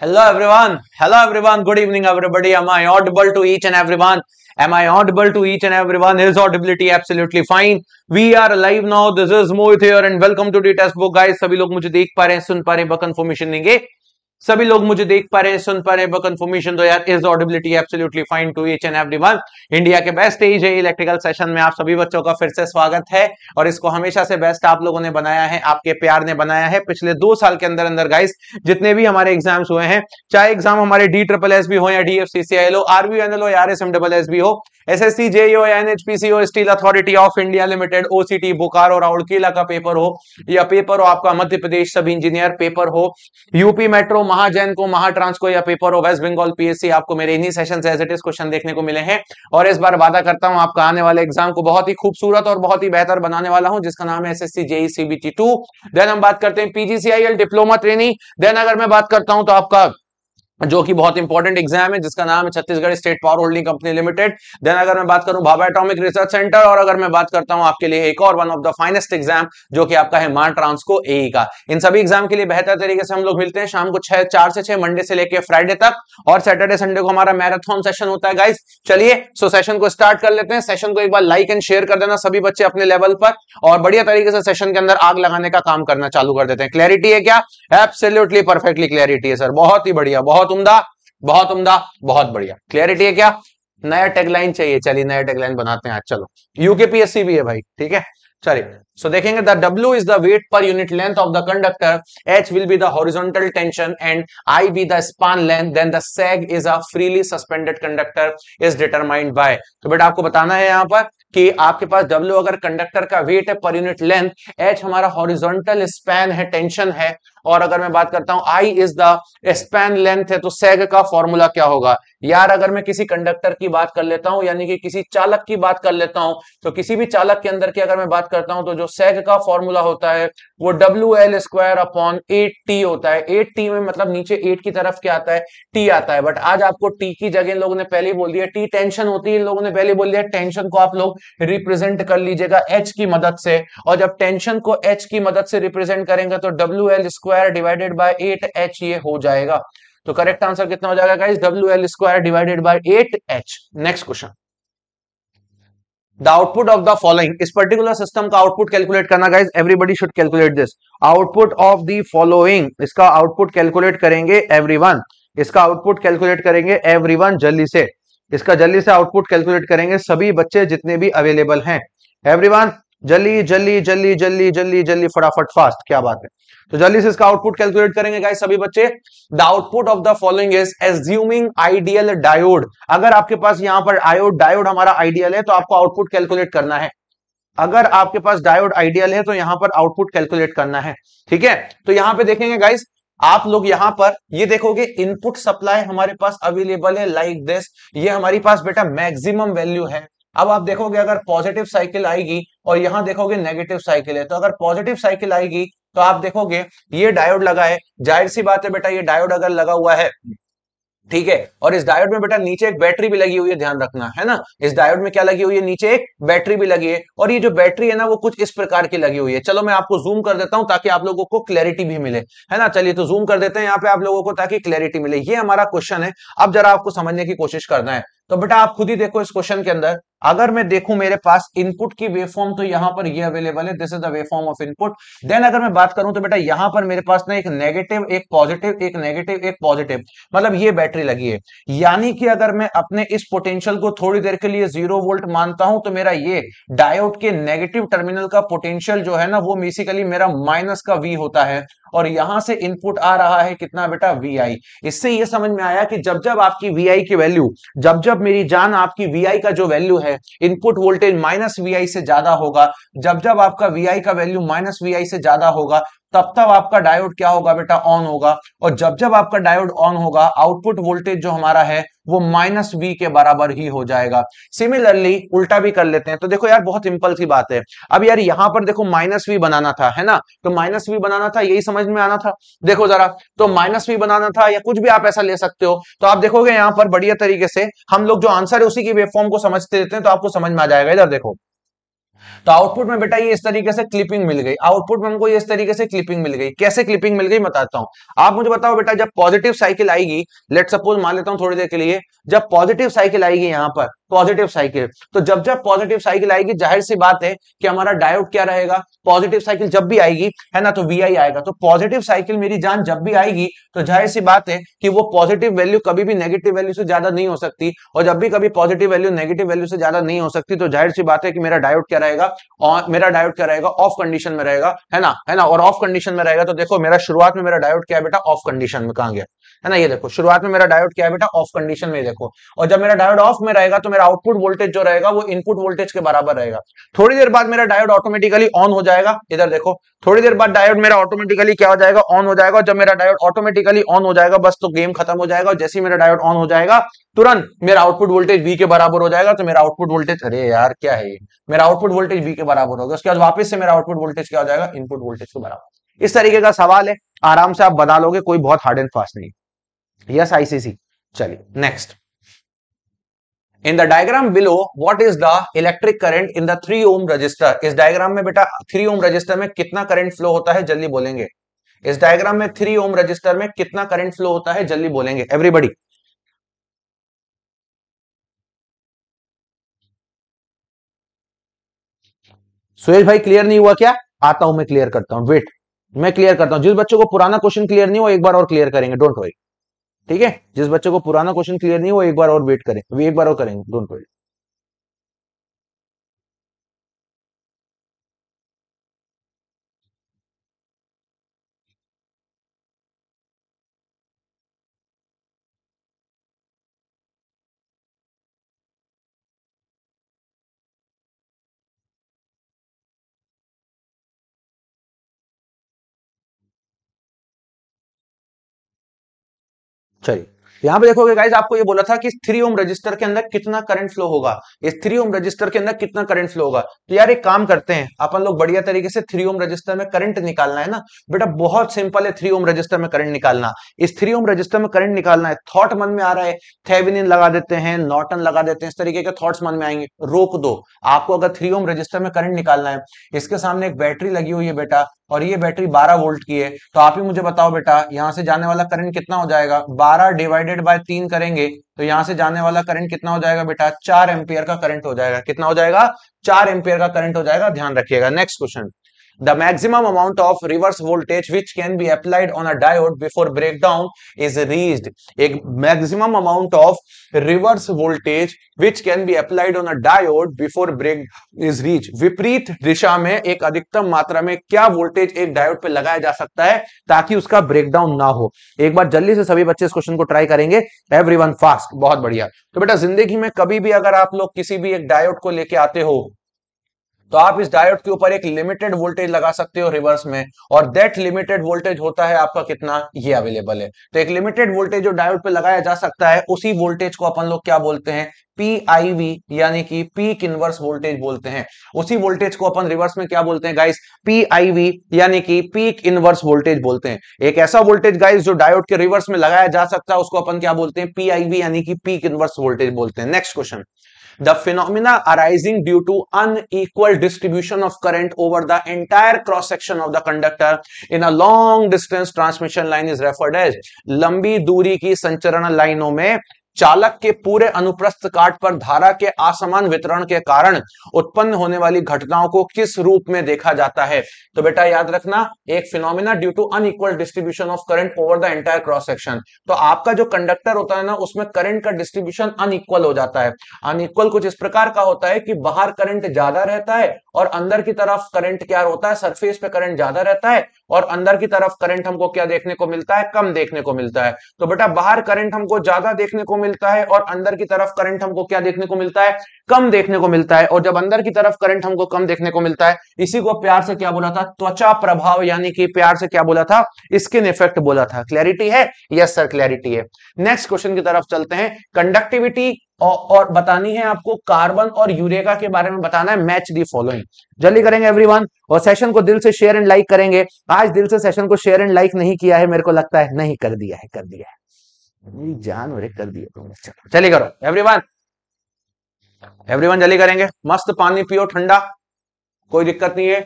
Hello everyone hello everyone good evening everybody am I audible to each and everyone am I audible to each and everyone is audibility absolutely fine we are live now this is Mohit here and welcome to the Testbook guys सभी लोग मुझे देख पा रहे हैं सुन पा रहे हैं बक कंफर्मेशन देंगे सभी लोग मुझे देख पा रहे हैं सुन पा रहे हैं कंफर्मेशन दो यार is audibility absolutely fine to each and everyone India के बेस्ट एज है इलेक्ट्रिकल सेशन में आप सभी बच्चों का फिर से स्वागत है और इसको हमेशा से बेस्ट आप लोगों ने बनाया है आपके प्यार ने बनाया है पिछले दो साल के अंदर अंदर गाइस जितने भी हमारे एग्जाम्स हुए हैं चाहे एग्जाम हमारे डी ट्रिपल एस भी हो या D F C C L हो आरबी एन एल हो R S M double S भी हो एस एस सी जे हो या एन एच पी सी हो steel authority of India limited O C T Bokaro और राउरकेला का पेपर हो या पेपर हो आपका Madhya Pradesh sub engineer paper हो यूपी मेट्रो महाजैन को महाट्रांस को या पेपर हो वेस्ट बंगाल पीएससी आपको मेरे इन्हीं session as it is question देखने को मिले हैं और इस बार वादा करता हूं आपका आने वाले एग्जाम को बहुत ही खूबसूरत और बहुत ही बेहतर बनाने वाला हूं जिसका नाम है S S C JE CBT two then हम बात करते हैं पीजीसीआईएल डिप्लोमा ट्रेनिंग देन अगर मैं बात करता हूं तो आपका जो कि बहुत इंपॉर्टेंट एग्जाम है जिसका नाम है Chhattisgarh state power holding company limited then अगर मैं बात करूं भाभा एटॉमिक रिसर्च सेंटर और अगर मैं बात करता हूं आपके लिए एक और one of the finest exam जो कि आपका है मार ट्रांसको ए का इन सभी एग्जाम के लिए बेहतर तरीके से हम लोग मिलते हैं शाम को छह चार से छह मंडे से लेकर फ्राइडे तक और सैटरडे संडे को हमारा मैराथन सेशन होता है गाइज चलिए सो सेशन को स्टार्ट कर लेते हैं सेशन को एक बार लाइक एंड शेयर कर देना सभी बच्चे अपने लेवल पर और बढ़िया तरीके से सेशन के अंदर आग लगाने का काम करना चालू कर देते हैं क्लैरिटी है क्या एब्सोल्यूटली परफेक्टली क्लैरिटी है सर बहुत ही बढ़िया बहुत बहुत उमदा बहुत उमदा बहुत बढ़िया क्लियरिटी है क्या नया टेगलाइन चाहिए चलिए नया टेगलाइन बनाते हैं आज चलो यूके पीएससी भी है भाई ठीक है चलिए सो देखेंगे the W is the weight per unit length of the conductor H will be the horizontal tension and I be the span length then the sag is a freely suspended conductor is determined by तो बेटा आपको बताना है यहां पर कि आपके पास W अगर कंडक्टर का वेट है पर यूनिट लेंथ H हमारा हॉरिजॉन्टल स्पैन है टेंशन है और अगर मैं बात करता हूं I is the span length है तो सेग का फॉर्मूला क्या होगा यार अगर मैं किसी कंडक्टर की बात कर लेता हूं यानी कि किसी चालक की बात कर लेता हूँ तो किसी भी चालक के अंदर की अगर मैं बात करता हूँ तो जो सेग का फॉर्मूला होता है वो W L square upon eight T होता है एट टी में मतलब नीचे एट की तरफ क्या आता है टी आता है बट आज आपको टी की जगह इन लोगों ने पहले ही बोल दिया टी टेंशन होती है इन लोगों ने पहले बोल दिया टेंशन को आप लोग रिप्रेजेंट कर लीजिएगा एच की मदद से और जब टेंशन को एच की मदद से रिप्रेजेंट करेंगे तो W L square divided by eight H ये हो जाएगा तो करेक्ट आंसर कितना हो जाएगा guys W L square divided by eight H next question the output of the following इस पर्टिकुलर सिस्टम का आउटपुट कैलकुलेट करना guys everybody should calculate this output of the following इसका आउटपुट कैलकुलेट करेंगे everyone इसका output calculate करेंगे everyone जल्दी से इसका जल्दी से आउटपुट कैलकुलेट करेंगे सभी बच्चे जितने भी अवेलेबल हैं एवरीवन जल्दी जल्दी जल्दी जल्दी जल्दी जल्दी फटाफट फास्ट क्या बात है तो जल्दी से इसका आउटपुट कैलकुलेट करेंगे गाइस सभी बच्चे the output of the following is assuming ideal diode अगर आपके पास यहां पर आयोड डायोड हमारा आइडियल है तो आपको आउटपुट कैलकुलेट करना है अगर आपके पास डायोड आइडियल है तो यहां पर आउटपुट कैलकुलेट करना है ठीक है तो यहां पे देखेंगे गाइस आप लोग यहां पर ये देखोगे इनपुट सप्लाई हमारे पास अवेलेबल है लाइक like दिस ये हमारे पास बेटा मैक्सिमम वैल्यू है अब आप देखोगे अगर पॉजिटिव साइकिल आएगी और यहाँ देखोगे नेगेटिव साइकिल है तो अगर पॉजिटिव साइकिल आएगी तो आप देखोगे ये डायोड लगा है जाहिर सी बात है बेटा ये डायोड अगर लगा हुआ है ठीक है और इस डायोड में बेटा नीचे एक बैटरी भी लगी हुई है ध्यान रखना है ना इस डायोड में क्या लगी हुई है नीचे एक बैटरी भी लगी है और ये जो बैटरी है ना वो कुछ इस प्रकार की लगी हुई है चलो मैं आपको जूम कर देता हूं ताकि आप लोगों को क्लैरिटी भी मिले है ना चलिए तो जूम कर देते हैं यहाँ पे आप लोगों को ताकि क्लैरिटी मिले ये हमारा क्वेश्चन है अब जरा आपको समझने की कोशिश करना है तो बेटा आप खुद ही देखो इस क्वेश्चन के अंदर अगर मैं देखूं मेरे पास इनपुट की वेवफॉर्म तो यहां पर ये अवेलेबल है this is the waveform of input then अगर मैं बात करूं तो बेटा यहां पर मेरे पास ना एक नेगेटिव एक पॉजिटिव एक नेगेटिव एक पॉजिटिव मतलब ये बैटरी लगी है यानी कि अगर मैं अपने इस पोटेंशियल को थोड़ी देर के लिए जीरो वोल्ट मानता हूं तो मेरा ये डायउट के नेगेटिव टर्मिनल का पोटेंशियल जो है ना वो बेसिकली मेरा माइनस का वी होता है और यहां से इनपुट आ रहा है कितना बेटा वी आई इससे यह समझ में आया कि जब जब आपकी वी आई की वैल्यू जब जब मेरी जान आपकी वी आई का जो वैल्यू है है इनपुट वोल्टेज माइनस वी से ज्यादा होगा जब जब आपका वी का वैल्यू माइनस वी से ज्यादा होगा तब तब आपका डायोड क्या होगा बेटा ऑन होगा और जब जब आपका डायोड ऑन होगा आउटपुट वोल्टेज जो हमारा है वो माइनस वी के बराबर ही हो जाएगा सिमिलरली उल्टा भी कर लेते हैं तो देखो यार बहुत सिंपल सी बात है अब यार यहां पर देखो माइनस वी बनाना था है ना तो माइनस वी बनाना था यही समझ में आना था देखो जरा तो माइनस वी बनाना था या कुछ भी आप ऐसा ले सकते हो तो आप देखोगे यहां पर बढ़िया तरीके से हम लोग जो आंसर है उसी की वेबफॉर्म को समझते रहते हैं तो आपको समझ में आ जाएगा इधर देखो तो आउटपुट में बेटा ये इस तरीके से क्लिपिंग मिल गई आउटपुट में हमको ये इस तरीके से क्लिपिंग मिल गई कैसे क्लिपिंग मिल गई बताता हूं आप मुझे बताओ बेटा जब पॉजिटिव साइकिल आएगी लेट सपोज मान लेता हूं थोड़ी देर के लिए जब पॉजिटिव साइकिल आएगी यहां पर पॉजिटिव साइकिल तो जब जब पॉजिटिव साइकिल आएगी जाहिर सी बात है कि हमारा डायोड क्या रहेगा पॉजिटिव साइकिल जब भी आएगी है ना तो वी आएगा तो पॉजिटिव साइकिल मेरी जान जब भी आएगी तो जाहिर सी बात है कि वो पॉजिटिव वैल्यू कभी भी नेगेटिव वैल्यू से ज्यादा नहीं हो सकती और जब भी कभी पॉजिटिव वैल्यू नेगेटिव वैल्यू से ज्यादा नहीं हो सकती तो जाहिर सी बात है कि मेरा डायोड क्या रहेगा और मेरा डायोड क्या रहेगा ऑफ कंडीशन में रहेगा है ना है ना और ऑफ कंडीशन में रहेगा तो देखो मेरा शुरुआत में मेरा डायोड क्या है बेटा ऑफ कंडीशन में कहा गया है ना ये देखो शुरुआत में मेरा डायोड क्या है बेटा ऑफ कंडीशन में देखो और जब मेरा डायोड ऑफ में रहेगा तो मेरा आउटपुट वोल्टेज जो रहेगा वो इनपुट वोल्टेज के बराबर रहेगा थोड़ी देर बाद मेरा डायोड ऑटोमेटिकली ऑन हो जाएगा इधर देखो थोड़ी देर बाद डायोड मेरा ऑटोमेटिकली क्या हो जाएगा ऑन हो जाएगा जब मेरा डायोड ऑटोमेटिकली ऑन हो जाएगा बस तो गेम खत्म हो जाएगा जैसे ही मेरा डायोड ऑन हो जाएगा तुरंत मेरा आउटपुट वोल्टेज बी के बराबर हो जाएगा तो मेरा आउटपुट वोल्टेज अरे यार क्या है मेरा आउटपुट वोल्टेज बी के बराबर होगा उसके बाद वापस से मेरा आउटपुट वोल्टेज क्या हो जाएगा इनपुट वोल्टेज के बराबर इस तरीके का सवाल है आराम से आप बना लोगे कोई बहुत हार्ड एंड फास्ट नहीं यस आईसीसी चलिए next in the diagram below what is the electric current in the three ohm resistor इस डायग्राम में बेटा थ्री ओम रजिस्टर में कितना करंट फ्लो होता है जल्दी बोलेंगे इस डायग्राम में थ्री ओम रजिस्टर में कितना करंट फ्लो होता है जल्दी बोलेंगे एवरीबडी सुरेश भाई क्लियर नहीं हुआ क्या आता हूं मैं क्लियर करता हूं वेट मैं क्लियर करता हूं जिस बच्चों को पुराना क्वेश्चन क्लियर नहीं हुआ एक बार और क्लियर करेंगे डोंट वरी ठीक है जिस बच्चे को पुराना क्वेश्चन क्लियर नहीं वो एक बार और वेट करें एक बार और करेंगे डोंट वेट चलिए यहां पे देखोगे गाइज आपको ये बोला था कि थ्री ओम रजिस्टर के अंदर कितना करंट फ्लो होगा इस थ्री ओम रजिस्टर के अंदर कितना करंट फ्लो होगा तो यार एक काम करते हैं अपन लोग बढ़िया तरीके से थ्री ओम रजिस्टर में करंट निकालना है ना बेटा बहुत सिंपल है थ्री ओम रजिस्टर में करंट निकालना इस थ्री ओम रजिस्टर में करंट निकालना है थॉट मन में आ रहा है थेविन लगा देते हैं नॉटन लगा देते हैं इस तरीके के थॉट मन में आएंगे रोक दो आपको अगर थ्री ओम रजिस्टर में करंट निकालना है इसके सामने एक बैटरी लगी हुई है बेटा और ये बैटरी 12 वोल्ट की है तो आप ही मुझे बताओ बेटा यहाँ से जाने वाला करंट कितना हो जाएगा 12 डिवाइडेड बाय तीन करेंगे तो यहाँ से जाने वाला करंट कितना हो जाएगा बेटा चार एम्पियर का करंट हो जाएगा कितना हो जाएगा चार एम्पियर का करंट हो जाएगा ध्यान रखिएगा next question The maximum amount of reverse voltage which can be applied on a diode before breakdown is reached. A maximum amount of reverse voltage which can be applied on a diode before break is reached. विपरीत दिशा में एक अधिकतम मात्रा में क्या voltage एक diode पे लगाया जा सकता है ताकि उसका ब्रेकडाउन ना हो एक बार जल्दी से सभी बच्चे इस क्वेश्चन को ट्राई करेंगे एवरीवन फास्ट बहुत बढ़िया तो बेटा जिंदगी में कभी भी अगर आप लोग किसी भी एक डायोड को लेके आते हो तो आप इस डायोड के ऊपर एक लिमिटेड वोल्टेज लगा सकते हो रिवर्स में और दैट लिमिटेड वोल्टेज होता है आपका कितना ये अवेलेबल है तो एक लिमिटेड वोल्टेज जो डायोड पे लगाया जा सकता है उसी वोल्टेज को अपन लोग क्या बोलते हैं वी यानी कि पीक इनवर्स वोल्टेज बोलते हैं उसी वोल्टेज को अपन रिवर्स में क्या बोलते हैं गाइस वी यानी कि पीक इनवर्स वोल्टेज बोलते हैं एक ऐसा वोल्टेज गाइस जो डायोड के रिवर्स में लगाया जा सकता है उसको अपन क्या बोलते हैं पीआईवी यानी कि पीक इनवर्स वोल्टेज बोलते हैं next question the phenomena arising due to unequal distribution of current over the entire cross section of the conductor in a long distance transmission line is referred as लंबी दूरी की संचरण लाइनों में चालक के पूरे अनुप्रस्थ काट पर धारा के असमान वितरण के कारण उत्पन्न होने वाली घटनाओं को किस रूप में देखा जाता है तो बेटा याद रखना एक phenomena due to unequal distribution of current over the entire cross section तो आपका जो कंडक्टर होता है ना उसमें करंट का डिस्ट्रीब्यूशन अनइक्वल हो जाता है अनइक्वल कुछ इस प्रकार का होता है कि बाहर करंट ज्यादा रहता है और अंदर की तरफ करंट क्या होता है सरफेस पे करंट ज्यादा रहता है और अंदर की तरफ करंट हमको क्या देखने को मिलता है कम देखने को मिलता है तो बेटा बाहर करंट हमको ज्यादा देखने को मिलता है और अंदर की तरफ करंट हमको क्या देखने को मिलता है कम देखने को मिलता है और जब अंदर की तरफ करंट हमको कम देखने को मिलता है इसी को प्यार से क्या बोला था त्वचा प्रभाव यानी कि प्यार से क्या बोला था स्किन इफेक्ट बोला था क्लैरिटी है यस सर क्लैरिटी है नेक्स्ट क्वेश्चन की तरफ चलते हैं कंडक्टिविटी और, और बतानी है आपको कार्बन और यूरेगा के बारे में बताना है मैच दी फॉलोइंग जल्दी करेंगे एवरीवन और सेशन को दिल से शेयर एंड लाइक करेंगे आज दिल से सेशन को शेयर एंड लाइक नहीं किया है मेरे को लगता है नहीं कर दिया है कर दिया है मेरी जान और कर दिया तुमने चलो चलिए करो एवरी एवरीवन जल्दी करेंगे मस्त पानी पियो ठंडा कोई दिक्कत नहीं है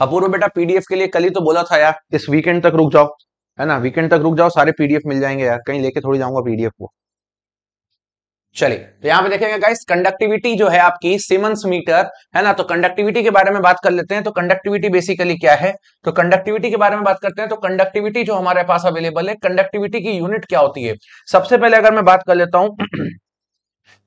अपूर्व बेटा पीडीएफ के लिए कल ही तो बोला था यार इस वीकेंड तक रुक जाओ है ना वीकेंड तक रुक जाओ सारे पीडीएफ मिल जाएंगे यार कहीं लेके थोड़ी जाऊंगा पीडीएफ को चलिए तो यहाँ पे देखेंगे गाइस कंडक्टिविटी जो है आपकी सिमंस मीटर है ना तो कंडक्टिविटी के बारे में बात कर लेते हैं तो कंडक्टिविटी बेसिकली क्या है तो कंडक्टिविटी के बारे में बात करते हैं तो कंडक्टिविटी जो हमारे पास अवेलेबल है कंडक्टिविटी की यूनिट क्या होती है सबसे पहले अगर मैं बात कर लेता हूं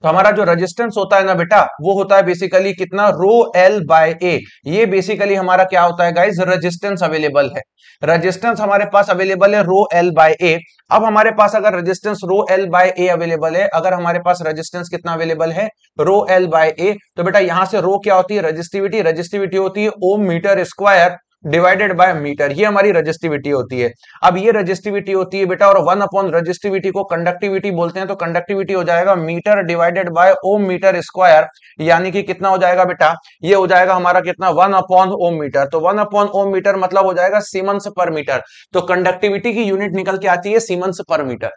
तो हमारा जो रेजिस्टेंस होता है ना बेटा वो होता है बेसिकली कितना रो एल बाय ए ये बेसिकली हमारा क्या होता है गाइज रेजिस्टेंस अवेलेबल है रेजिस्टेंस हमारे पास अवेलेबल है रो एल बाय ए अब हमारे पास अगर resistance rho L by A available है अगर हमारे पास रेजिस्टेंस कितना अवेलेबल है रो एल बाय ए तो बेटा यहां से रो क्या होती है रजिस्टिविटी रजिस्टिविटी होती है ohm metre square divided by metre ये हमारी रजिस्टिविटी होती है अब ये रजिस्टिविटी होती है बेटा और वन अपॉन रजिस्टिविटी को कंडक्टिविटी बोलते हैं तो कंडक्टिविटी हो जाएगा metre divided by ohm metre square यानी कि कितना हो जाएगा बेटा ये हो जाएगा हमारा कितना वन अपॉन ओम मीटर तो वन अपॉन ओम मीटर मतलब हो जाएगा सीमंस पर मीटर तो कंडक्टिविटी की यूनिट निकल के आती है सीमंस पर मीटर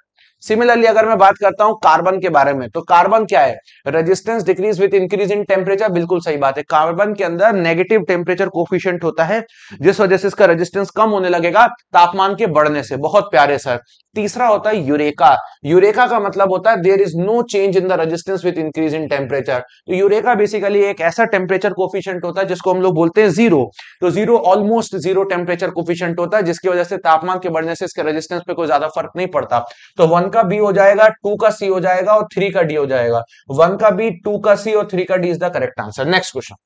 सिमिलरली अगर मैं बात करता हूं कार्बन के बारे में तो कार्बन क्या है resistance decrease with increase in temperature बिल्कुल सही बात है कार्बन के अंदर नेगेटिव टेम्परेचर कोफिशियंट होता है जिस वजह से इसका रेजिस्टेंस कम होने लगेगा तापमान के बढ़ने से बहुत प्यारे सर तीसरा होता है यूरेका यूरेका का मतलब होता है there is no change in the resistance with increase in temperature तो यूरेका बेसिकली एक ऐसा टेम्परेचर कोफिशियंट होता है जिसको हम लोग बोलते हैं जीरो तो zero almost zero temperature coefficient होता है जिसकी वजह से तापमान के बढ़ने से इसके रजिस्टेंस पे कोई ज्यादा फर्क नहीं पड़ता तो वन का बी हो जाएगा टू का सी हो जाएगा और थ्री का डी हो जाएगा वन का बी टू का सी और थ्री का D is the correct answer next question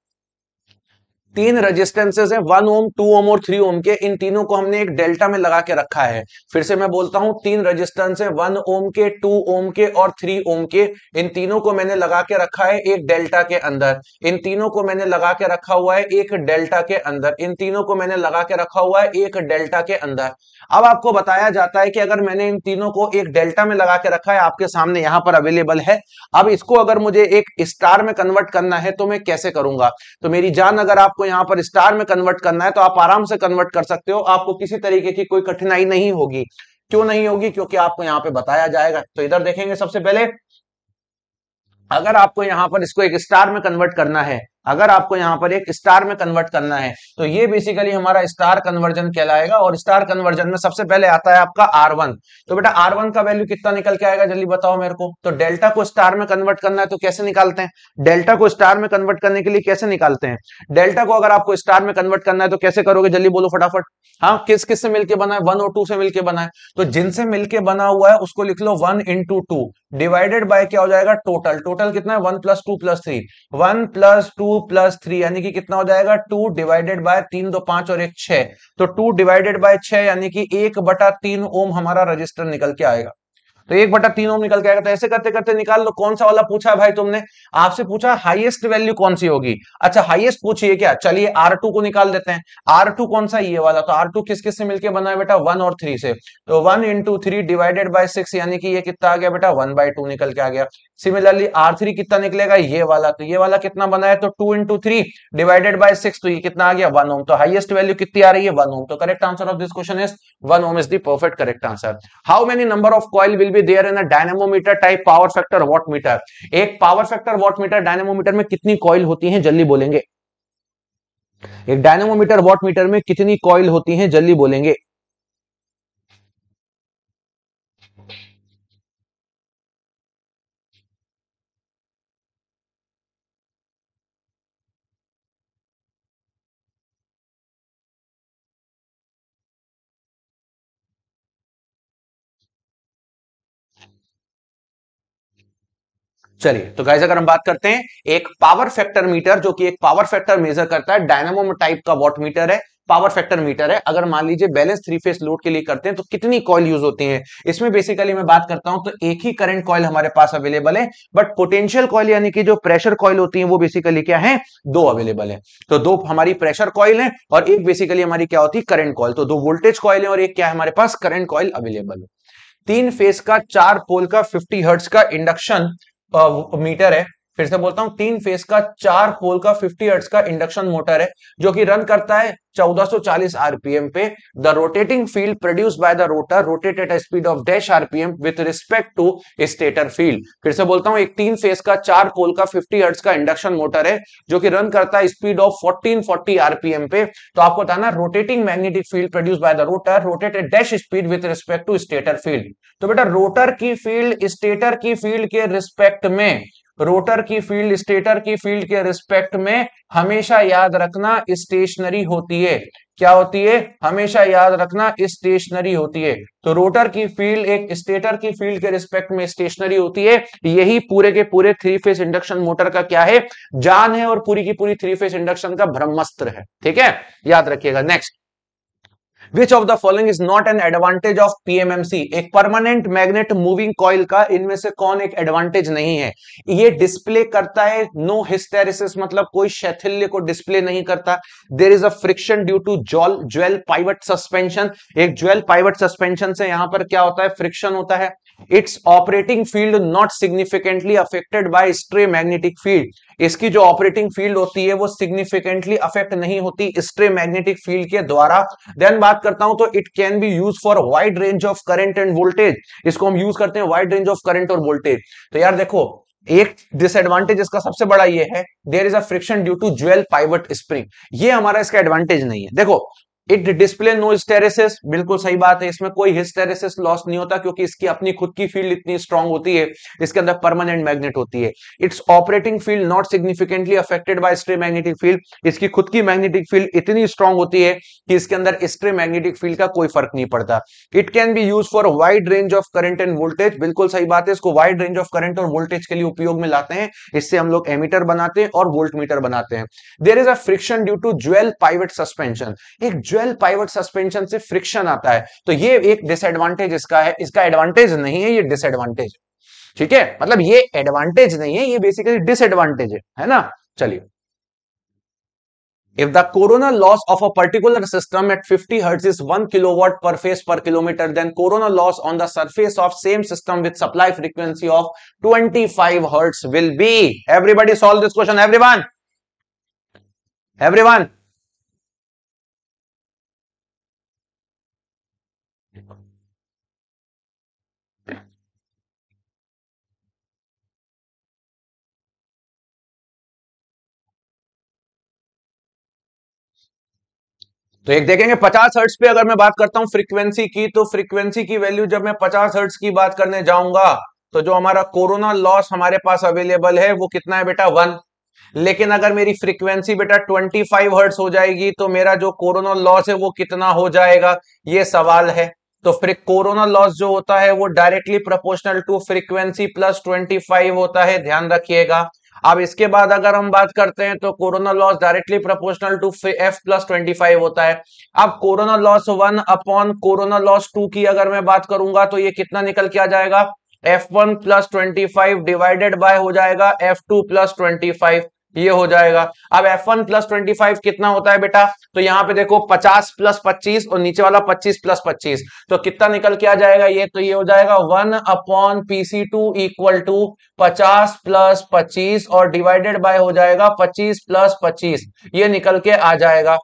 तीन रेजिस्टेंसेज हैं वन ओम टू ओम और थ्री ओम के इन तीनों को हमने एक डेल्टा में लगा के रखा है फिर से मैं बोलता हूं तीन रेजिस्टेंस है वन ओम के टू ओम के और थ्री ओम के इन तीनों को मैंने लगा के रखा है एक डेल्टा के अंदर इन तीनों को मैंने लगा के रखा हुआ है एक डेल्टा के अंदर इन तीनों को मैंने लगा के रखा हुआ है एक डेल्टा के अंदर अब आपको बताया जाता है कि अगर मैंने इन तीनों को एक डेल्टा में लगा के रखा है आपके सामने यहां पर अवेलेबल है अब इसको अगर मुझे एक स्टार में कन्वर्ट करना है तो मैं कैसे करूंगा तो मेरी जान अगर आपको यहां यहाँ पर स्टार में कन्वर्ट करना है तो आप आराम से कन्वर्ट कर सकते हो आपको किसी तरीके की कोई कठिनाई नहीं होगी क्यों नहीं होगी क्योंकि आपको यहाँ पे बताया जाएगा तो इधर देखेंगे सबसे पहले अगर आपको यहाँ पर इसको एक स्टार में कन्वर्ट करना है अगर आपको यहां पर एक स्टार में कन्वर्ट करना है तो ये बेसिकली हमारा स्टार कन्वर्जन कहलाएगा और स्टार कन्वर्जन में सबसे पहले आता है आपका आर वन तो बेटा आर वन का वैल्यू कितना निकल के आएगा जल्दी बताओ मेरे को तो डेल्टा को स्टार में कन्वर्ट करना है तो कैसे निकालते हैं डेल्टा को स्टार में कन्वर्ट करने के लिए कैसे निकालते हैं डेल्टा को अगर आपको स्टार में कन्वर्ट करना है तो कैसे करोगे जल्दी बोलो फटाफट हाँ किस किस से मिलकर बना है वन और टू से मिलकर बना है तो जिनसे मिलकर बना हुआ है उसको लिख लो one into two divided by क्या हो जाएगा टोटल टोटल कितना है one plus two plus three one plus two two plus three यानी कि कितना हो जाएगा टू डिवाइडेड बाय तीन दो पांच और एक छह तो टू डिवाइडेड बाय छह यानी कि एक बटा तीन ओम हमारा रजिस्टर निकल के आएगा तो एक बटा तीन ओम निकल के आएगा तो ऐसे करते करते निकाल लो कौन सा वाला पूछा भाई तुमने आपसे पूछा हाईएस्ट वैल्यू कौन सी होगी अच्छा हाईएस्ट पूछिए क्या चलिए आर टू को निकाल देते हैं आर टू कौन सा ये वाला तो आर टू किस किस से मिलकर बना है बेटा वन और थ्री से तो one into three divided by six यानी कि ये कितना आ गया बेटा वन बाय टू निकल के आ गया सिमिलरली आर थ्री कितना निकलेगा ये वाला तो ये वाला कितना बना है तो two into three divided by six तो ये कितना आ गया वन ओम तो हाईएस्ट वैल्यू कितनी आ रही है वन ओम तो correct answer of this question is one ohm is the perfect correct answer how many number of coil will be there in dynamometer type power factor watt meter एक power factor watt meter dynamometer में कितनी coil होती है जल्दी बोलेंगे एक dynamometer watt meter में कितनी कॉइल होती है जल्दी बोलेंगे चलिए तो गाइज अगर हम बात करते हैं एक पावर फैक्टर मीटर जो कि एक पावर फैक्टर मेजर करता है डायनामो टाइप का वॉट मीटर है पावर फैक्टर मीटर है अगर मान लीजिए बैलेंस थ्री फेस लोड के लिए करते हैं तो कितनी कॉल यूज होती है इसमें बेसिकली मैं बात करता हूं तो एक ही करंट कॉल हमारे पास अवेलेबल है बट पोटेंशियल कॉल यानी कि जो प्रेशर कॉल होती है वो बेसिकली क्या है दो अवेलेबल है तो दो हमारी प्रेशर कॉल है और एक बेसिकली हमारी क्या होती है करेंट कॉल तो दो वोल्टेज कॉल है और एक क्या है हमारे पास करेंट कॉल अवेलेबल है तीन फेस का चार पोल का फिफ्टी हर्ट्स का इंडक्शन मीटर है फिर से बोलता हूँ तीन फेस का चार होल का 50 हर्ट्स का इंडक्शन मोटर है जो कि रन करता है 1440 आरपीएम पे the rotating field produce by the rotor rotate at speed of dash RPM with respect to stator field फिर से बोलता हूँ एक तीन फेस का चार पोल का 50 अर्ट्स का इंडक्शन मोटर है जो कि रन करता है स्पीड ऑफ फोर्टीन आरपीएम पे तो आपको बताना rotating magnetic field produce by the rotor rotate at dash speed with respect to stator field तो बेटा रोटर की फील्ड स्टेटर की फील्ड के रिस्पेक्ट में रोटर की फील्ड स्टेटर की फील्ड के रिस्पेक्ट में हमेशा याद रखना स्टेशनरी होती है क्या होती है हमेशा याद रखना स्टेशनरी होती है तो रोटर की फील्ड एक स्टेटर की फील्ड के रिस्पेक्ट में स्टेशनरी होती है यही पूरे के पूरे थ्री फेस इंडक्शन मोटर का क्या है जान है और पूरी की पूरी थ्री फेस इंडक्शन का ब्रह्मस्त्र है ठीक है याद रखिएगा next which of the following is not an advantage of PMMC एक परमानेंट मैग्नेट मूविंग कॉइल का इनमें से कौन एक एडवांटेज नहीं है ये डिस्प्ले करता है नो हिस्टेरिस मतलब कोई शैथिल्य को डिस्प्ले नहीं करता there is a friction due to jewel jewel pivot suspension एक ज्वेल पाइवट सस्पेंशन से यहां पर क्या होता है फ्रिक्शन होता है it's operating field not significantly affected by stray magnetic field इसकी जो ऑपरेटिंग फील्ड होती है वो सिग्निफिकेंटली अफेक्ट नहीं होती स्ट्रे मैग्नेटिक फील्ड के द्वारा देन बात करता हूं तो it can be use for wide range of current and voltage इसको हम यूज करते हैं वाइड रेंज ऑफ करंट और वोल्टेज तो यार देखो एक डिसएडवांटेज इसका सबसे बड़ा ये है there is a friction due to jewel pivot spring ये हमारा इसका एडवांटेज नहीं है देखो इट डिस्प्ले नो हिस्टेरेसिस बिल्कुल सही बात है इसमें कोई हिस्टेरेसिस लॉस नहीं होता क्योंकि इसकी अपनी खुद की फील्ड इतनी स्ट्रांग होती है इसके अंदर परमानेंट मैग्नेट होती है it's operating field not significantly affected by stray magnetic field इसकी खुद की मैग्नेटिक फील्ड इतनी स्ट्रांग होती है कि इसके अंदर स्ट्रे मैग्नेटिक फील्ड का कोई फर्क नहीं पड़ता it can be use for wide range of current and voltage बिल्कुल सही बात है इसको वाइड रेंज ऑफ करंट और वोल्टेज के लिए उपयोग में लाते हैं इससे हम लोग एमीटर बनाते हैं और वोल्ट मीटर बनाते हैं there is a friction due to jewel pivot suspension एक एक्चुअल पाइवट सस्पेंशन से फ्रिक्शन आता है तो ये एक डिसएडवांटेज इसका है इसका एडवांटेज नहीं है ये डिसएडवांटेज है ठीक है मतलब ये एडवांटेज नहीं है ये बेसिकली डिसएडवांटेज है है ना चलिए If the coronal loss of a particular system at 50 Hz is 1 kilowatt per phase per kilometer, then coronal loss on the surface of same system with supply frequency of 25 Hz will be. Everybody solve this question. Everyone. Everyone. तो एक देखेंगे 50 hertz पे अगर मैं बात करता हूं frequency की तो फ्रीक्वेंसी की वैल्यू जब मैं 50 हर्ट्स की बात करने जाऊंगा तो जो हमारा कोरोना लॉस हमारे पास अवेलेबल है वो कितना है बेटा वन लेकिन अगर मेरी फ्रीक्वेंसी बेटा 25 हर्ट्स हो जाएगी तो मेरा जो कोरोना लॉस है वो कितना हो जाएगा ये सवाल है तो फिर कोरोना लॉस जो होता है वो directly proportional to frequency plus 25 होता है ध्यान रखिएगा अब इसके बाद अगर हम बात करते हैं तो corona loss directly proportional to F plus twenty five होता है अब corona loss one upon corona loss two की अगर मैं बात करूंगा तो ये कितना निकल के आ जाएगा F one plus twenty five divided by हो जाएगा F two plus twenty five ये हो जाएगा अब F1 one plus twenty five कितना होता है बेटा तो यहाँ पे देखो 50 प्लस पच्चीस और नीचे वाला 25 प्लस पच्चीस तो कितना निकल के आ जाएगा ये तो ये हो जाएगा 1 upon P C two equal to पचास प्लस पच्चीस और डिवाइडेड बाय हो जाएगा पच्चीस प्लस पच्चीस ये निकल के आ जाएगा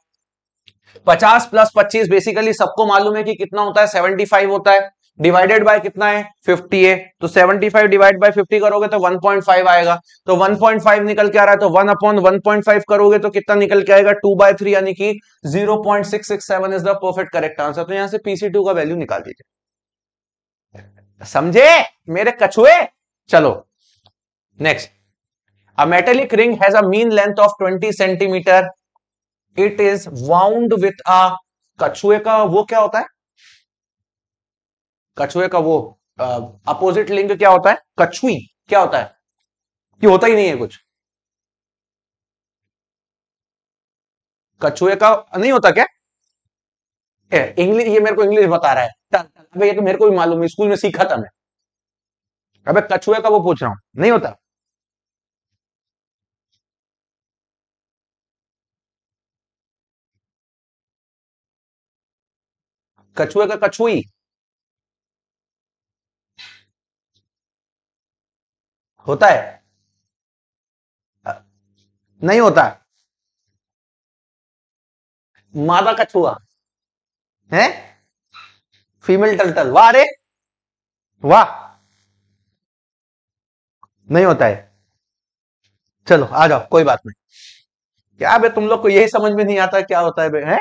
पचास प्लस पच्चीस बेसिकली सबको मालूम है कि कितना होता है सेवेंटी फाइव होता है डिवाइडेड बाय कितना है 50 है तो 75 डिवाइड बाय 50 करोगे तो 1.5 आएगा तो 1.5 निकल के आ रहा है तो 1 अपॉन 1.5 करोगे तो कितना निकल के आएगा 2 बाय थ्री यानी कि 0.667 point is the perfect correct answer तो यहां से पीसी2 का वैल्यू निकाल दीजिए समझे मेरे कछुए चलो next a metallic ring has a mean length of 20 centimetre it is wound with a कछुए का वो क्या होता है कछुए का वो अपोजिट लिंग क्या होता है कछुई क्या होता है कि होता ही नहीं है कुछ कछुए का नहीं होता क्या इंग्लिश ये मेरे को इंग्लिश बता रहा है अबे ये तो मेरे को भी मालूम है स्कूल में सीखा था मैं अबे कछुए का वो पूछ रहा हूं नहीं होता कछुए का कछुई होता है नहीं होता मादा कछुआ है फीमेल टर्टल वाह अरे वाह नहीं होता है चलो आ जाओ कोई बात नहीं क्या बे तुम लोग को यही समझ में नहीं आता क्या होता है बे हैं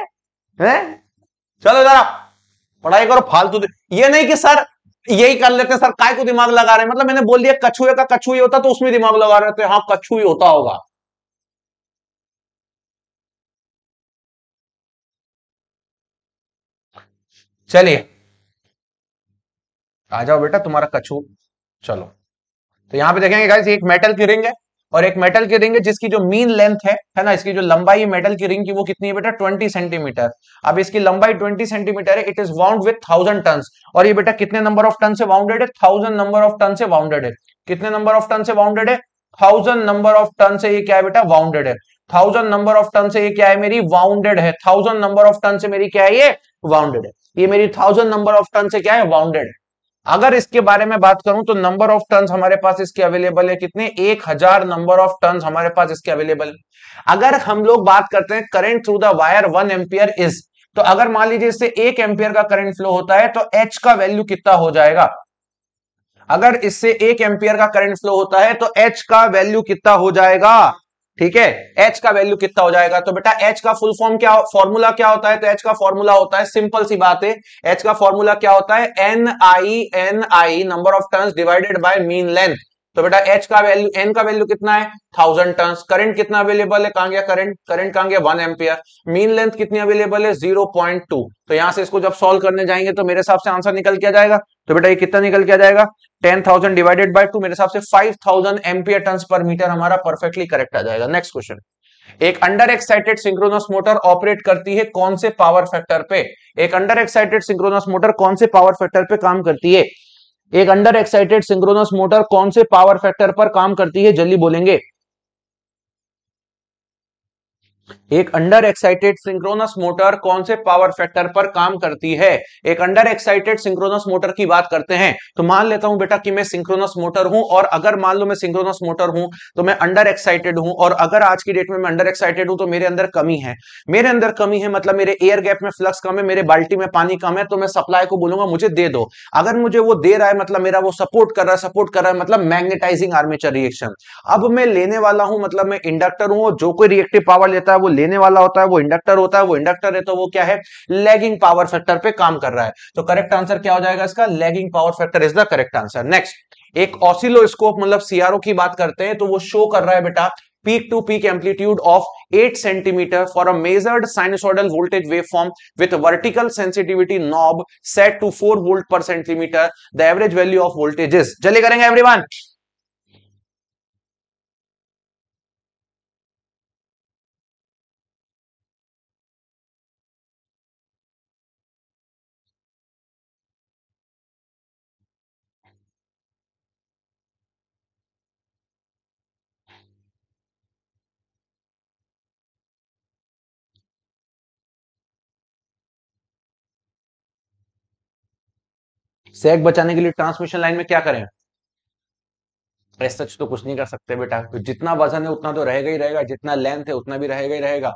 हैं चलो जरा पढ़ाई करो फालतू ये नहीं कि सर यही कर लेते हैं सर काय को दिमाग लगा रहे हैं मतलब मैंने बोल दिया कछुए का कछु ही होता तो उसमें दिमाग लगा रहे थे हाँ ही होता होगा चलिए आ जाओ बेटा तुम्हारा कछु चलो तो यहां पे देखेंगे गाइस एक मेटल की रिंग है और एक मेटल की रिंग है जिसकी जो मीन लेंथ है है ना इसकी जो लंबाई मेटल की रिंग की वो कितनी है बेटा 20 सेंटीमीटर अब इसकी लंबाई 20 सेंटीमीटर है it is wound with thousand turn और ये बेटा कितने नंबर ऑफ टन से बाउंडेड है थाउजेंड नंबर ऑफ टन से बाउंडेड है कितने नंबर ऑफ टन से बाउंडेड है थाउजेंड नंबर ऑफ टन से ये क्या है बेटा बाउंडेड है थाउजेंड नंबर ऑफ टन से ये क्या है मेरी वाउंडेड है थाउजेंड नंबर ऑफ टन से मेरी क्या है ये वाउंडेड है ये मेरी थाउजेंड नंबर ऑफ टन से क्या है वाउंडेड है अगर इसके बारे में बात करूं तो नंबर ऑफ टन हमारे पास इसके अवेलेबल है कितने एक हजार नंबर ऑफ टन हमारे पास इसके अवेलेबल अगर हम लोग बात करते हैं current through the wire one ampere is तो अगर मान लीजिए इससे एक एम्पियर का करंट फ्लो होता है तो एच का वैल्यू कितना हो जाएगा अगर इससे एक एम्पियर का करंट फ्लो होता है तो एच का वैल्यू कितना हो जाएगा ठीक है एच का वैल्यू कितना हो जाएगा तो बेटा एच का फुल फॉर्म क्या फॉर्मूला क्या होता है तो एच का फॉर्मूला होता है सिंपल सी बात है एच का फॉर्मूला क्या होता है N I N I number of turn divided by mean length तो बेटा एच का वैल्यू एन का वैल्यू कितना है थाउजेंड टन करंट कितना अवेलेबल है कहाँ गया करंट करंट कहाँ गया वन एम्पियर मीन लेंथ कितनी अवेलेबल है जीरो पॉइंट टू तो यहां से इसको जब सॉल्व करने जाएंगे तो मेरे हिसाब से आंसर निकल किया जाएगा तो बेटा ये कितना निकल किया जाएगा ten thousand divided by two मेरे हिसाब से five thousand ampere turn per metre हमारा परफेक्टली करेक्ट आ जाएगा नेक्स्ट क्वेश्चन एक under excited synchronous motor operate करती है कौन से पावर फैक्टर पे एक अंडर एक्साइटेड सिंक्रोनस मोटर कौन से पावर फैक्टर पे काम करती है एक अंडर एक्साइटेड सिंक्रोनस मोटर कौन से पावर फैक्टर पर काम करती है जल्दी बोलेंगे एक अंडर एक्साइटेड सिंक्रोनस मोटर कौन से पावर फैक्टर पर काम करती है एक अंडर एक्साइटेड सिंक्रोनस मोटर की बात करते हैं तो मान लेता हूं बेटा कि मैं सिंक्रोनस मोटर हूं और अगर मान लो मैं सिंक्रोनस मोटर हूं तो मैं अंडर एक्साइटेड हूं और अगर आज की डेट में मैं अंडर एक्साइटेड हूं तो मेरे अंदर कमी है मेरे अंदर कमी है मतलब मेरे एयर गैप में फ्लक्स कम है मेरे बाल्टी में पानी कम है तो मैं सप्लाई को बोलूंगा मुझे दे दो अगर मुझे वो दे रहा है मतलब मेरा वो सपोर्ट कर रहा है सपोर्ट कर रहा है मतलब मैग्नेटाइजिंग आर्मेचर रिएक्शन अब मैं लेने वाला हूं मतलब मैं इंडक्टर हूं जो कोई रिएक्टिव पावर लेता है वो लेने वाला होता है वो इंडक्टर होता है वो इंडक्टर है तो वो क्या है लैगिंग पावर फैक्टर पे काम कर रहा है तो करेक्ट आंसर क्या हो जाएगा इसका lagging power factor is the correct answer next एक ऑसिलोस्कोप मतलब सीआरओ की बात करते हैं तो वो शो कर रहा है बेटा peak to peak amplitude of eight centimetre for a measured sinusoidal voltage waveform with vertical sensitivity knob set to four volt per centimetre the average value of voltage जल्दी करेंगे एवरीवन सेक बचाने के लिए transmission line में क्या करें ऐसा सच तो कुछ नहीं कर सकते बेटा तो जितना वजन है उतना तो रहेगा ही रहेगा जितना लेंथ है उतना भी रहेगा ही रहेगा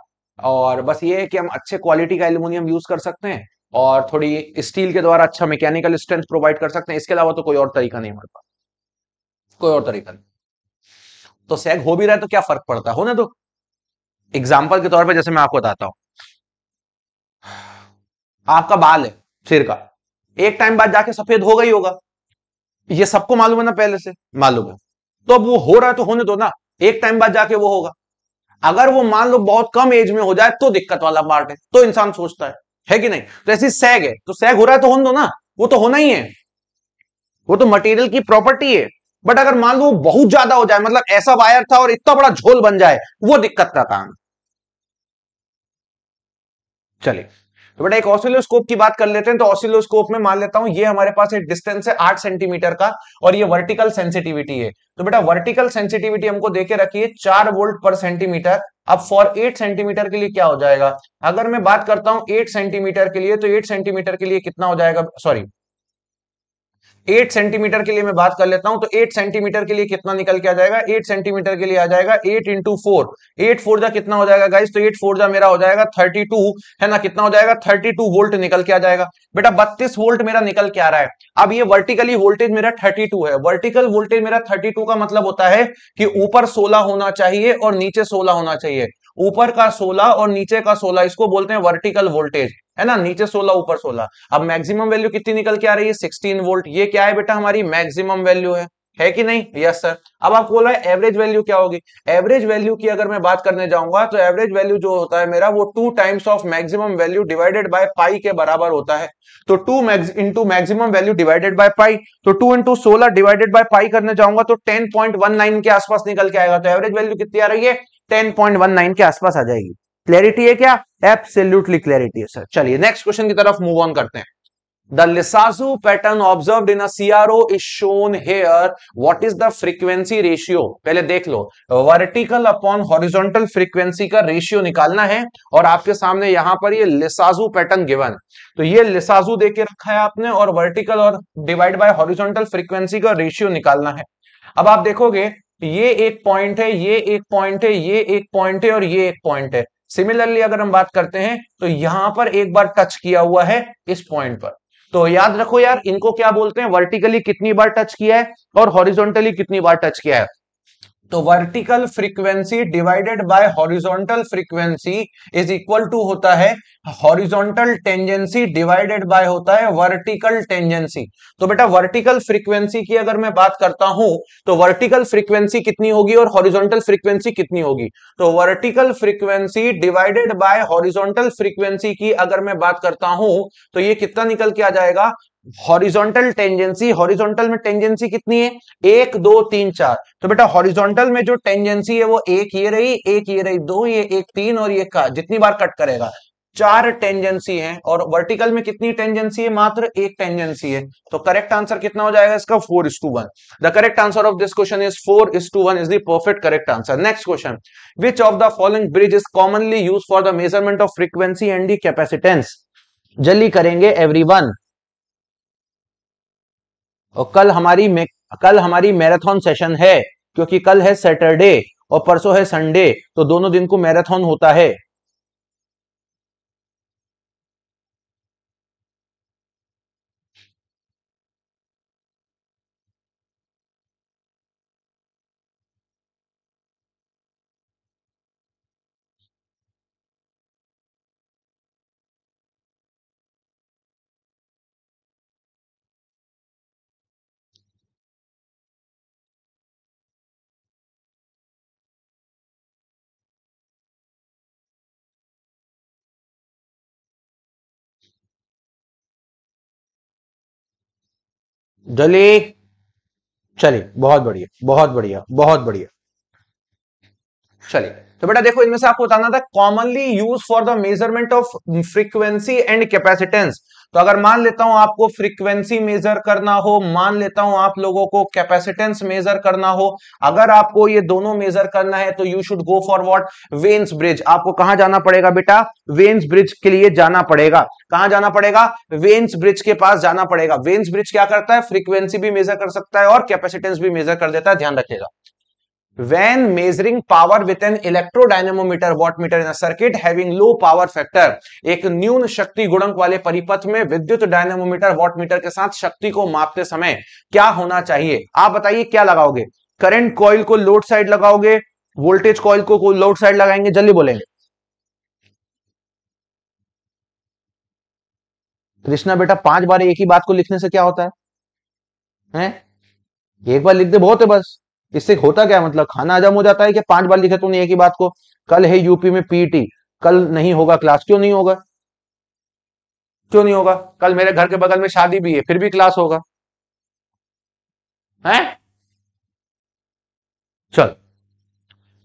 और बस ये है कि हम अच्छे क्वालिटी का एल्यूमिनियम यूज कर सकते हैं और थोड़ी स्टील के द्वारा अच्छा मैकेनिकल स्ट्रेंथ प्रोवाइड कर सकते हैं इसके अलावा तो कोई और तरीका नहीं हमारे पास कोई और तरीका नहीं तो सैग हो भी रहा है तो क्या फर्क पड़ता है हो ना तो एग्जाम्पल के तौर पर जैसे मैं आपको बताता हूं आपका बाल है सिर का एक टाइम बाद जाके सफेद हो गई होगा ये सबको मालूम है ना पहले से मालूम है तो अब वो हो रहा है तो होने दो ना एक टाइम बाद जाके वो होगा अगर वो मान लो बहुत कम एज में हो जाए तो दिक्कत वाला पार्ट है तो इंसान सोचता है है कि नहीं तो ऐसी सैग है तो सैग हो रहा है तो होने दो ना वो तो होना ही है वो तो मटेरियल की प्रॉपर्टी है बट अगर मान लो बहुत ज्यादा हो जाए मतलब ऐसा वायर था और इतना बड़ा झोल बन जाए वो दिक्कत का काम चलिए तो बेटा एक ऑसिलोस्कोप की बात कर लेते हैं तो ऑसिलोस्कोप में मान लेता हूं ये हमारे पास एक डिस्टेंस है आठ सेंटीमीटर का और ये वर्टिकल सेंसिटिविटी है तो बेटा वर्टिकल सेंसिटिविटी हमको देखे रखिए चार वोल्ट पर सेंटीमीटर अब फॉर एट सेंटीमीटर के लिए क्या हो जाएगा अगर मैं बात करता हूं एट सेंटीमीटर के लिए तो एट सेंटीमीटर के लिए कितना हो जाएगा सॉरी एट सेंटीमीटर के लिए मैं बात कर लेता हूं तो एट सेंटीमीटर के लिए कितना निकल के आ जाएगा एट सेंटीमीटर के लिए आ जाएगा eight into four eight four जा कितना हो जाएगा गाइस तो एट फोर जा मेरा हो जाएगा थर्टी टू है ना कितना हो जाएगा थर्टी टू वोल्ट निकल के आ जाएगा बेटा बत्तीस वोल्ट मेरा निकल के आ रहा है अब ये वर्टिकली वोल्टेज मेरा थर्टी टू है वर्टिकल वोल्टेज मेरा थर्टी टू का मतलब होता है कि ऊपर सोलह होना चाहिए और नीचे सोलह होना चाहिए ऊपर का सोलह और नीचे का सोलह इसको बोलते हैं वर्टिकल वोल्टेज है ना नीचे 16 ऊपर 16 अब मैक्सिमम वैल्यू कितनी निकल के आ रही है 16 वोल्ट ये क्या है बेटा हमारी मैक्सिमम वैल्यू है है कि नहीं यस सर अब आप बोला एवरेज वैल्यू क्या होगी एवरेज वैल्यू की अगर मैं बात करने जाऊंगा तो एवरेज वैल्यू जो होता है मेरा वो two times of maximum value divided by pi के बराबर होता है तो two into maximum value divided by pi तो टू इंटू सोलह डिवाइडेड बाय पाई करने जाऊंगा तो टेन पॉइंट वन नाइन के आसपास निकल के आएगा तो एवरेज वैल्यू कितनी आ रही है टेन पॉइंट वन नाइन के आसपास आ जाएगी क्लैरिटी है क्या एप्सल्यूटली क्लैरिटी है सर चलिए नेक्स्ट क्वेश्चन की तरफ मूव ऑन करते हैं the Lissajous pattern observe in CRO is shown here what is the frequency ratio पहले देख लो वर्टिकल अपॉन हॉरिजोंटल फ्रीक्वेंसी का रेशियो निकालना है और आपके सामने यहां पर ये लिसाजु पैटर्न गिवन तो ये लिसाजु दे रखा है आपने और वर्टिकल और डिवाइड बाय हॉरिजोंटल फ्रीक्वेंसी का रेशियो निकालना है अब आप देखोगे ये एक पॉइंट है ये एक पॉइंट है ये एक पॉइंट है और ये एक पॉइंट है सिमिलरली अगर हम बात करते हैं तो यहां पर एक बार टच किया हुआ है इस पॉइंट पर तो याद रखो यार इनको क्या बोलते हैं वर्टिकली कितनी बार टच किया है और हॉरिजॉन्टली कितनी बार टच किया है तो vertical frequency divided by horizontal frequency is equal to होता है हॉरिजॉन्टल टेंजेंसी डिवाइडेड बाय होता है वर्टिकल टेंजेंसी तो बेटा वर्टिकल फ्रीक्वेंसी की अगर मैं बात करता हूं तो वर्टिकल फ्रीक्वेंसी कितनी होगी और हॉरिजॉन्टल फ्रीक्वेंसी कितनी होगी तो vertical frequency divided by horizontal frequency की अगर मैं बात करता हूं तो ये कितना निकल के आ जाएगा हॉरिजॉन्टल टेंजेंसी हॉरिजॉन्टल में टेंजेंसी कितनी है एक दो तीन चार तो बेटा हॉरिजॉन्टल में जो टेंजेंसी है वो एक ये रही एक ये रही दो ये एक तीन और ये का जितनी बार कट करेगा चार टेंजेंसी है और वर्टिकल में कितनी टेंजेंसी है मात्र एक टेंजेंसी है तो करेक्ट आंसर कितना हो जाएगा इसका four is to one the correct answer of this question is four is to one is the perfect correct answer next question which of the following bridge is commonly use for the measurement of frequency and the capacitance जल्दी करेंगे every one और कल हमारी कल हमारी marathon session है क्योंकि कल है सैटरडे और परसों है संडे तो दोनों दिन को मैराथन होता है जले चले बहुत बढ़िया बहुत बढ़िया बहुत बढ़िया चलिए तो बेटा देखो इनमें से आपको बताना था commonly use for the measurement of frequency and capacitance तो अगर मान लेता हूं आपको फ्रीक्वेंसी मेजर करना हो मान लेता हूं आप लोगों को कैपेसिटेंस मेजर करना हो अगर आपको ये दोनों मेजर करना है तो you should go for what Wien's bridge आपको कहां जाना पड़ेगा बेटा वेन्स ब्रिज के लिए जाना पड़ेगा कहां जाना पड़ेगा वेन्स ब्रिज के पास जाना पड़ेगा वेन्स ब्रिज क्या करता है फ्रीक्वेंसी भी मेजर कर सकता है और कैपेसिटेंस भी मेजर कर देता है ध्यान रखिएगा when measuring power with an electrodynamometer wattmeter in in circuit having low power factor एक न्यून शक्ति गुणक वाले परिपथ में विद्युत डायनामोमीटर वाटमीटर के साथ शक्ति को मापते समय क्या होना चाहिए आप बताइए क्या लगाओगे करंट कॉइल को लोड साइड लगाओगे वोल्टेज कॉइल को लोड साइड लगाएंगे जल्दी बोलेंगे कृष्णा बेटा पांच बार एक ही बात को लिखने से क्या होता है, है? एक बार लिख दे बहुत है बस इससे होता क्या मतलब खाना हजम हो जाता है कि पांच बार लिखे तूने एक ही बात को कल है यूपी में पीटी कल नहीं होगा क्लास क्यों नहीं होगा क्यों नहीं होगा कल मेरे घर के बगल में शादी भी है फिर भी क्लास होगा है चल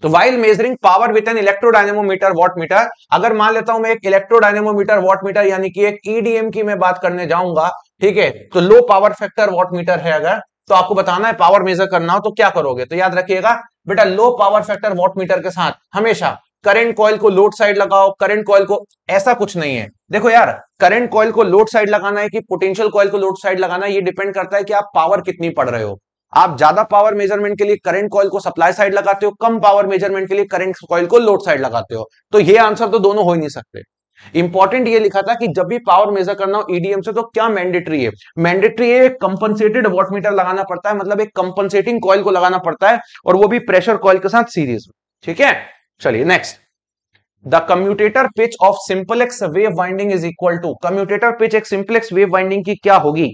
तो while measuring power with an electrodynamometer watt meter अगर मान लेता हूं मैं एक इलेक्ट्रोडाइनेमोमीटर वॉट मीटर यानी कि एक ईडीएम e की मैं बात करने जाऊंगा ठीक है तो low power factor watt meter है अगर तो आपको बताना है पावर मेजर करना हो तो क्या करोगे तो याद रखिएगा बेटा low power factor watt meter के साथ हमेशा करंट कॉयल को लोड साइड लगाओ करंट कॉयल को ऐसा कुछ नहीं है देखो यार करंट कॉयल को लोड साइड लगाना है कि पोटेंशियल कॉयल को लोड साइड लगाना है ये डिपेंड करता है कि आप पावर कितनी पड़ रहे हो आप ज्यादा पावर मेजरमेंट के लिए करंट कॉयल को सप्लाई साइड लगाते हो कम पावर मेजरमेंट के लिए करंट कॉयल को लोड साइड लगाते हो तो ये आंसर तो दोनों हो ही नहीं सकते इंपॉर्टेंट ये लिखा था कि जब भी पावर मेजर करना हो ईडीएम e से तो क्या मैंडेटरी है मैंडेटरी है कंपनसेटेड वॉट मीटर लगाना पड़ता है मतलब एक कंपनसेटिंग कॉयल को लगाना पड़ता है और वो भी प्रेशर कॉइल के साथ सीरीज में ठीक है चलिए next the commutator pitch of simplex wave winding is equal to commutator pitch एक सिंपलेक्स वेव वाइंडिंग की क्या होगी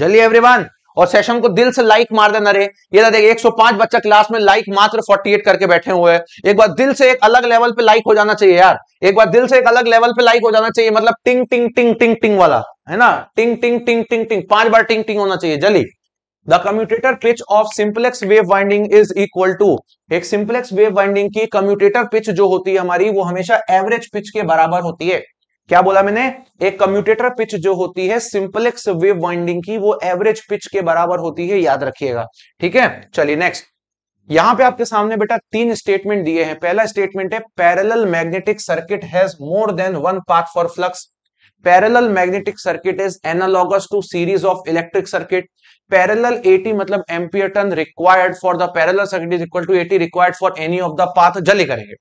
जल्दी एवरीवन और सेशन को दिल से लाइक मार देना रे ये ना तो 105 बच्चा क्लास में लाइक मात्र 48 करके बैठे हुए हैं एक बार दिल से एक अलग लेवल पे लाइक हो जाना चाहिए यार एक बार दिल से एक अलग लेवल पे लाइक हो जाना चाहिए मतलब टिंग टिंग टिंग टिंग टिंग वाला है ना टिंग टिंग टिंग टिंग टिंग पांच बार टिंग टिंग होना चाहिए जली the commutator pitch of simplex wave winding is equal to एक सिंप्लेक्स वेव वाइंडिंग की कम्यूटेटर पिच जो होती है हमारी वो हमेशा एवरेज पिच के बराबर होती है क्या बोला मैंने एक कम्यूटेटर पिच जो होती है सिंपलेक्स वेव वाइंडिंग की वो एवरेज पिच के बराबर होती है याद रखिएगा ठीक है चलिए नेक्स्ट यहां पे आपके सामने बेटा तीन स्टेटमेंट दिए हैं पहला स्टेटमेंट है parallel magnetic circuit has more than one path for flux parallel magnetic circuit is analogous to series of electric circuit parallel 80 मतलब ampere turn required for the parallel circuit is equal to 80 required for any of the path जल्दी करेंगे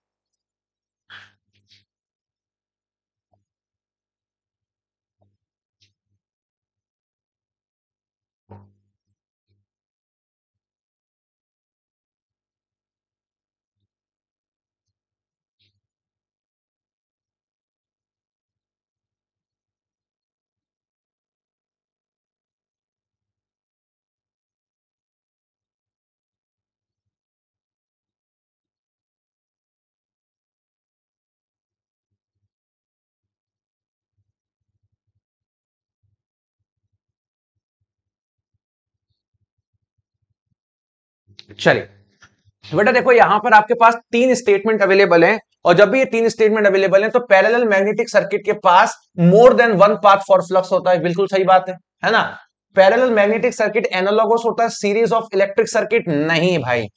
चलिए बेटा देखो यहां पर आपके पास तीन स्टेटमेंट अवेलेबल हैं और जब भी ये तीन स्टेटमेंट अवेलेबल हैं तो पैरेलल मैग्नेटिक सर्किट के पास more than one path for flux होता है बिल्कुल सही बात है है ना पैरेलल मैग्नेटिक सर्किट एनालॉगस होता है सीरीज ऑफ इलेक्ट्रिक सर्किट नहीं भाई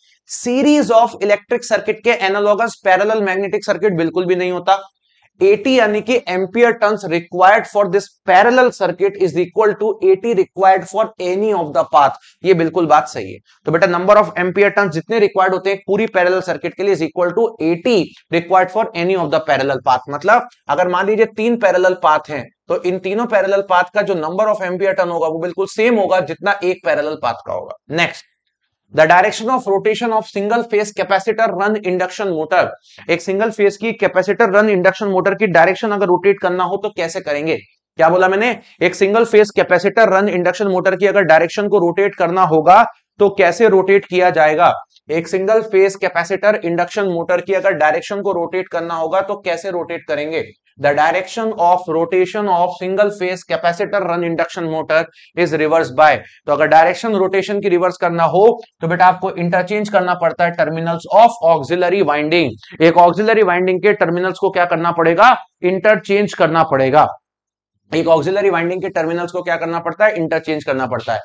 सीरीज ऑफ इलेक्ट्रिक सर्किट के एनालॉगस पैरेलल मैग्नेटिक सर्किट बिल्कुल भी नहीं होता 80 यानी कि ampere turns required for this parallel circuit is equal to 80 required for any of the path ये बिल्कुल बात सही है तो बेटा नंबर ऑफ एम्पियर टर्न्स जितने रिक्वायर्ड होते हैं पूरी पैरेलल सर्किट के लिए is equal to 80 required for any of the parallel path मतलब अगर मान लीजिए तीन पैरेलल पाथ है तो इन तीनों पैरेलल पाथ का जो नंबर ऑफ एम्पियर टर्न होगा वो बिल्कुल सेम होगा जितना एक पैरेलल पाथ का होगा next the direction of rotation of single phase capacitor run induction motor एक सिंगल फेस की कैपेसिटर रन इंडक्शन मोटर की डायरेक्शन अगर रोटेट करना हो तो कैसे करेंगे क्या बोला मैंने एक single phase capacitor run induction motor की अगर डायरेक्शन को रोटेट करना होगा तो कैसे रोटेट किया जाएगा एक single phase capacitor induction motor की अगर डायरेक्शन को रोटेट करना होगा तो कैसे रोटेट करेंगे the direction of rotation of single phase capacitor run induction motor is reversed by तो अगर direction rotation की reverse करना हो तो बेटा आपको interchange करना पड़ता है terminals of auxiliary winding एक auxiliary winding के terminals को क्या करना पड़ेगा interchange करना पड़ेगा एक ऑक्सिलरी वाइंडिंग के टर्मिनल्स को क्या करना पड़ता है इंटरचेंज करना पड़ता है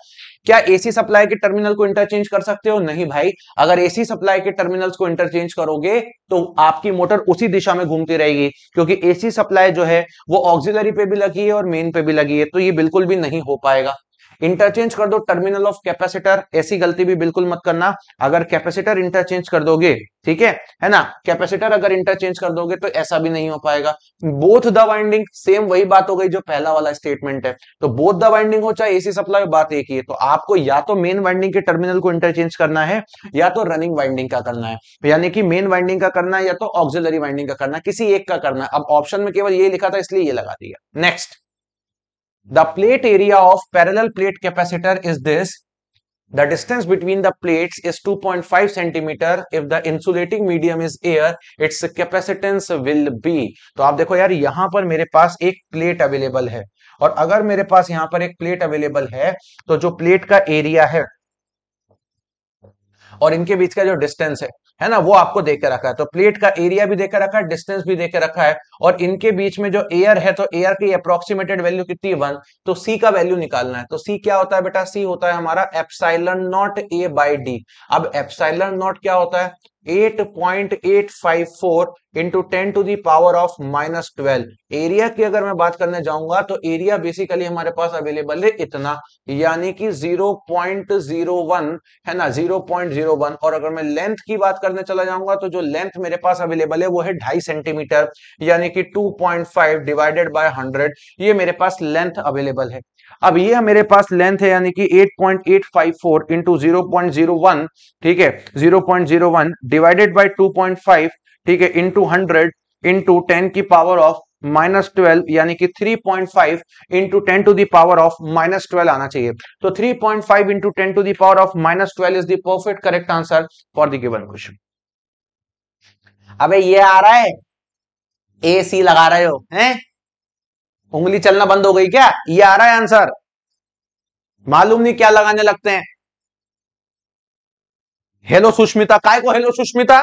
क्या एसी सप्लाई के टर्मिनल को इंटरचेंज कर सकते हो नहीं भाई अगर एसी सप्लाई के टर्मिनल्स को इंटरचेंज करोगे तो आपकी मोटर उसी दिशा में घूमती रहेगी क्योंकि एसी सप्लाई जो है वो ऑक्सिलरी पे भी लगी है और मेन पे भी लगी है तो ये बिल्कुल भी नहीं हो पाएगा इंटरचेंज कर दो टर्मिनल ऑफ कैपेसिटर ऐसी गलती भी बिल्कुल मत करना अगर कैपेसिटर इंटरचेंज कर दोगे ठीक है है ना कैपेसिटर अगर इंटरचेंज कर दोगे तो ऐसा भी नहीं हो पाएगा बोथ द वाइंडिंग सेम वही बात हो गई जो पहला वाला स्टेटमेंट है तो बोथ द वाइंडिंग हो चाहे एसी सप्लाई बात एक ही है तो आपको या तो मेन वाइंडिंग के टर्मिनल को इंटरचेंज करना है या तो रनिंग वाइंडिंग का करना है तो यानी कि मेन वाइंडिंग का करना है या तो ऑक्सिलरी वाइंडिंग का करना किसी एक का करना अब ऑप्शन में केवल ये लिखा था इसलिए ये लगा दिया next the plate area of parallel plate capacitor is this the distance between the plates is 2.5 centimeter if the insulating medium is air its capacitance will be तो आप देखो यार यहाँ पर मेरे पास एक प्लेट अवेलेबल है और अगर मेरे पास यहाँ पर एक प्लेट अवेलेबल है तो जो प्लेट का एरिया है और इनके बीच का जो डिस्टेंस है है ना वो आपको देकर रखा है तो प्लेट का एरिया भी देकर रखा है डिस्टेंस भी देकर रखा है और इनके बीच में जो एयर है तो एयर की अप्रोक्सीमेटेड वैल्यू कितनी वन तो सी का वैल्यू निकालना है तो सी क्या होता है बेटा सी होता है हमारा epsilon naught A by D अब एप्साइलन नॉट क्या होता है 8.854 into ten to the power of minus twelve area की अगर मैं बात करने जाऊंगा तो एरिया बेसिकली हमारे पास अवेलेबल है इतना यानी कि 0.01 है ना 0.01 और अगर मैं लेंथ की बात करने चला जाऊंगा तो जो लेंथ मेरे पास अवेलेबल है वो है ढाई सेंटीमीटर यानी कि 2.5 डिवाइडेड बाय 100 ये मेरे पास लेंथ अवेलेबल है अब ये मेरे पास लेंथ है यानी कि 8.854 point eight five four into zero point zero one ठीक है zero point zero one divided by two point five ठीक है इंटू हंड्रेड इंटू टेन की पावर ऑफ माइनस ट्वेल्व यानी कि three point five into ten to the power of minus twelve आना चाहिए तो three point five into ten to the power of minus twelve is the perfect correct answer for the given question अबे ये आ रहा है ए सी लगा रहे हो हैं उंगली चलना बंद हो गई क्या ये आ रहा है आंसर मालूम नहीं क्या लगाने लगते हैं हेलो सुष्मिता काय को हेलो सुष्मिता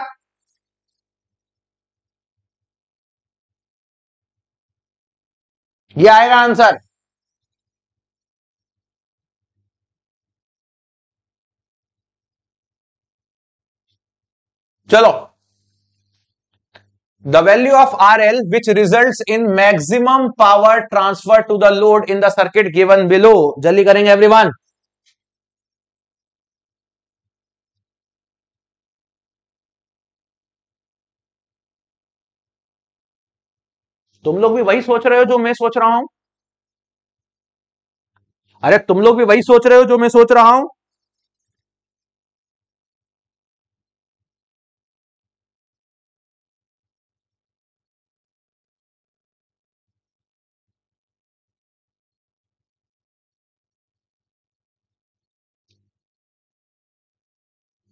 ये आएगा आंसर चलो the value of R L which result in maximum power transfer to the load in the circuit given below जल्दी करेंगे एवरी वन तुम लोग भी वही सोच रहे हो जो मैं सोच रहा हूं अरे तुम लोग भी वही सोच रहे हो जो मैं सोच रहा हूं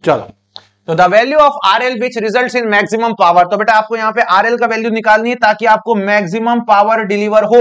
चलो तो the value of R L which result in maximum power तो बेटा आपको यहां पे आर एल का वैल्यू निकालनी है ताकि आपको मैक्सिमम पावर डिलीवर हो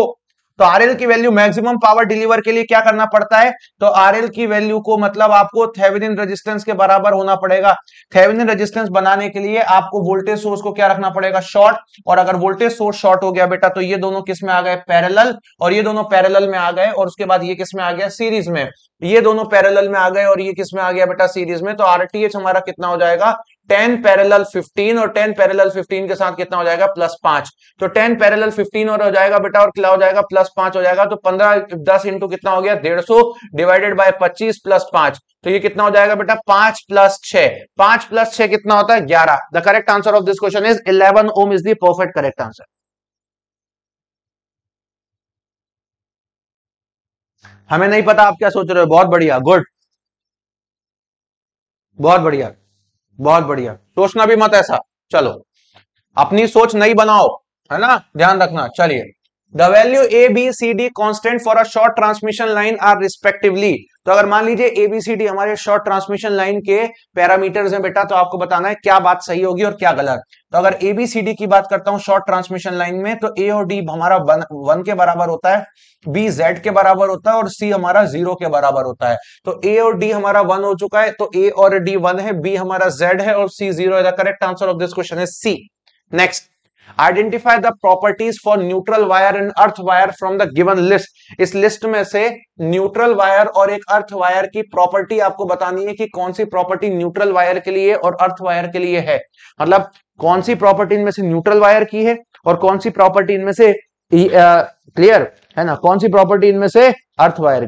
तो आरएल की वैल्यू मैक्सिमम पावर डिलीवर के लिए क्या करना पड़ता है तो आरएल की वैल्यू को मतलब आपको थेविनिन रेजिस्टेंस के बराबर होना पड़ेगा थेविनिन रेजिस्टेंस बनाने के लिए आपको वोल्टेज सोर्स को क्या रखना पड़ेगा शॉर्ट और अगर वोल्टेज सोर्स शॉर्ट हो गया बेटा तो ये दोनों किस में आ गए पैरेलल और ये दोनों पैरेलल में आ गए और उसके बाद ये किस में आ गया सीरीज में ये दोनों पैरेलल में आ गए और ये किस में आ गया बेटा सीरीज में तो आरटीएच हमारा कितना हो जाएगा टेन पैरेलल फिफ्टीन और टेन पैरेलल फिफ्टीन के साथ कितना हो जाएगा प्लस पांच तो टेन पैरेलल फिफ्टीन और हो जाएगा बेटा और क्या हो जाएगा प्लस पांच हो जाएगा तो पंद्रह दस इंटू कितना हो गया डेढ़ सौ डिवाइडेड बाय पच्चीस प्लस पांच तो ये कितना हो जाएगा बेटा पांच प्लस छह पांच प्लस छह कितना होता है ग्यारह the correct answer of this question is eleven ohm is the perfect correct answer हमें नहीं पता आप क्या सोच रहे हो बहुत बढ़िया गुड बहुत बढ़िया बहुत बढ़िया सोचना भी मत ऐसा चलो अपनी सोच नहीं बनाओ है ना ध्यान रखना चलिए the value A B C D constant for a short transmission line are respectively तो अगर मान लीजिए ए बी सी डी हमारे शॉर्ट ट्रांसमिशन लाइन के पैरामीटर्स हैं बेटा तो आपको बताना है क्या बात सही होगी और क्या गलत तो अगर ए बी सी डी की बात करता हूं शॉर्ट ट्रांसमिशन लाइन में तो ए और डी हमारा वन, वन के बराबर होता है बी जेड के बराबर होता है और सी हमारा जीरो के बराबर होता है तो ए और डी हमारा वन हो चुका है तो ए और डी वन है बी हमारा जेड है और C zero correct answer of this question है C next identify the properties for neutral wire and earth wire from the given list इस लिस्ट में से न्यूट्रल वायर और एक अर्थ वायर की प्रॉपर्टी आपको बतानी है कि कौन सी प्रॉपर्टी न्यूट्रल वायर के लिए और अर्थ वायर के लिए है मतलब कौन सी प्रॉपर्टी इनमें से न्यूट्रल वायर की है और कौन सी प्रॉपर्टी इनमें से क्लियर है ना कौन सी प्रॉपर्टी इनमें से अर्थ वायर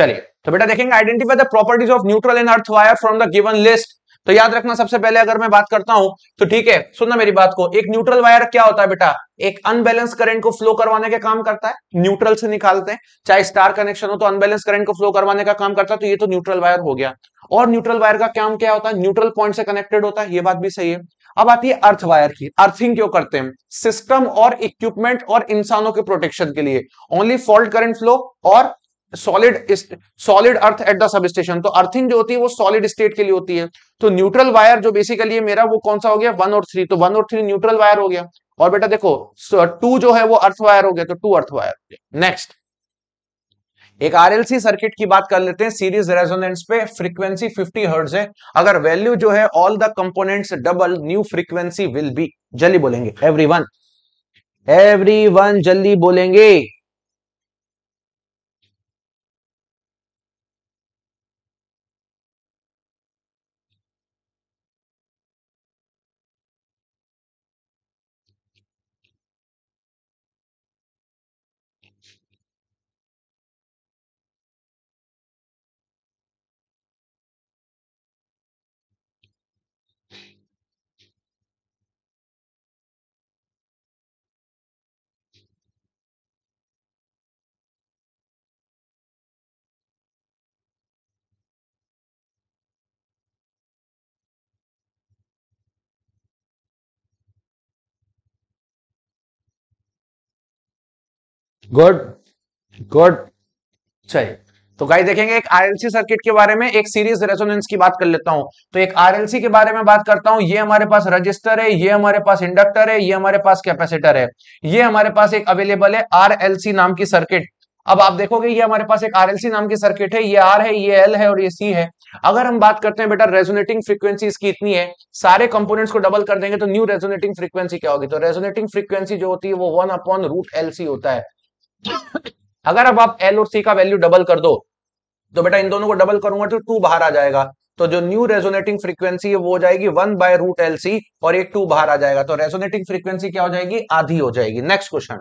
चलिए तो बेटा देखेंगे identify the properties of neutral and earth wire from the given list तो याद रखना सबसे पहले अगर मैं बात करता हूं तो ठीक है सुनना मेरी बात को एक न्यूट्रल वायर क्या होता है बेटा एक अनबैलेंस करंट को फ्लो करवाने का काम करता है न्यूट्रल से निकालते हैं चाहे स्टार कनेक्शन हो तो अनबैलेंस करंट को फ्लो करवाने का काम करता है तो ये तो न्यूट्रल वायर हो गया और न्यूट्रल वायर का काम क्या होता है न्यूट्रल पॉइंट से कनेक्टेड होता है ये बात भी सही है अब आती है अर्थ वायर की अर्थिंग क्यों करते हैं सिस्टम और इक्विपमेंट और इंसानों के प्रोटेक्शन के लिए ओनली फॉल्ट करंट फ्लो और solid solid earth at the substation तो अर्थिंग जो होती है वो सॉलिड स्टेट के लिए होती है तो न्यूट्रल वायर जो बेसिकली है मेरा वो कौन सा हो गया वन और थ्री तो वन और थ्री न्यूट्रल वायर हो गया और बेटा देखो टू जो है वो अर्थ वायर हो गया तो टू अर्थ वायर हो गया नेक्स्ट एक आरएलसी सर्किट की बात कर लेते हैं सीरीज रेजोनेंस पे फ्रीक्वेंसी 50 हर्ट्ज है अगर वैल्यू जो है all the components double new frequency will be जल्दी बोलेंगे एवरीवन एवरीवन जल्दी बोलेंगे गुड गुड चलिए तो गाइस देखेंगे एक आरएलसी सर्किट के बारे में एक सीरीज रेजोनेंस की बात कर लेता हूं तो एक आरएलसी के बारे में बात करता हूं ये हमारे पास रजिस्टर है ये हमारे पास इंडक्टर है ये हमारे पास कैपेसिटर है ये हमारे पास एक अवेलेबल है आरएलसी नाम की सर्किट अब आप देखोगे ये हमारे पास एक आरएलसी नाम की सर्किट है ये आर है ये एल है और ये सी है अगर हम बात करते हैं बेटा रेजोनेटिंग फ्रीक्वेंसी इसकी इतनी है सारे कंपोनेंट्स को डबल कर देंगे तो न्यू रेजोनेटिंग फ्रीक्वेंसी क्या होगी तो रेजोनेटिंग फ्रीक्वेंसी जो होती है वो one upon root L C होता है अगर अब आप एल और सी का वैल्यू डबल कर दो तो बेटा इन दोनों को डबल करूंगा तो टू बाहर आ जाएगा तो जो न्यू रेजोनेटिंग फ्रीक्वेंसी है वो हो जाएगी one by root L C और एक टू बाहर आ जाएगा तो रेजोनेटिंग फ्रीक्वेंसी क्या हो जाएगी आधी हो जाएगी नेक्स्ट क्वेश्चन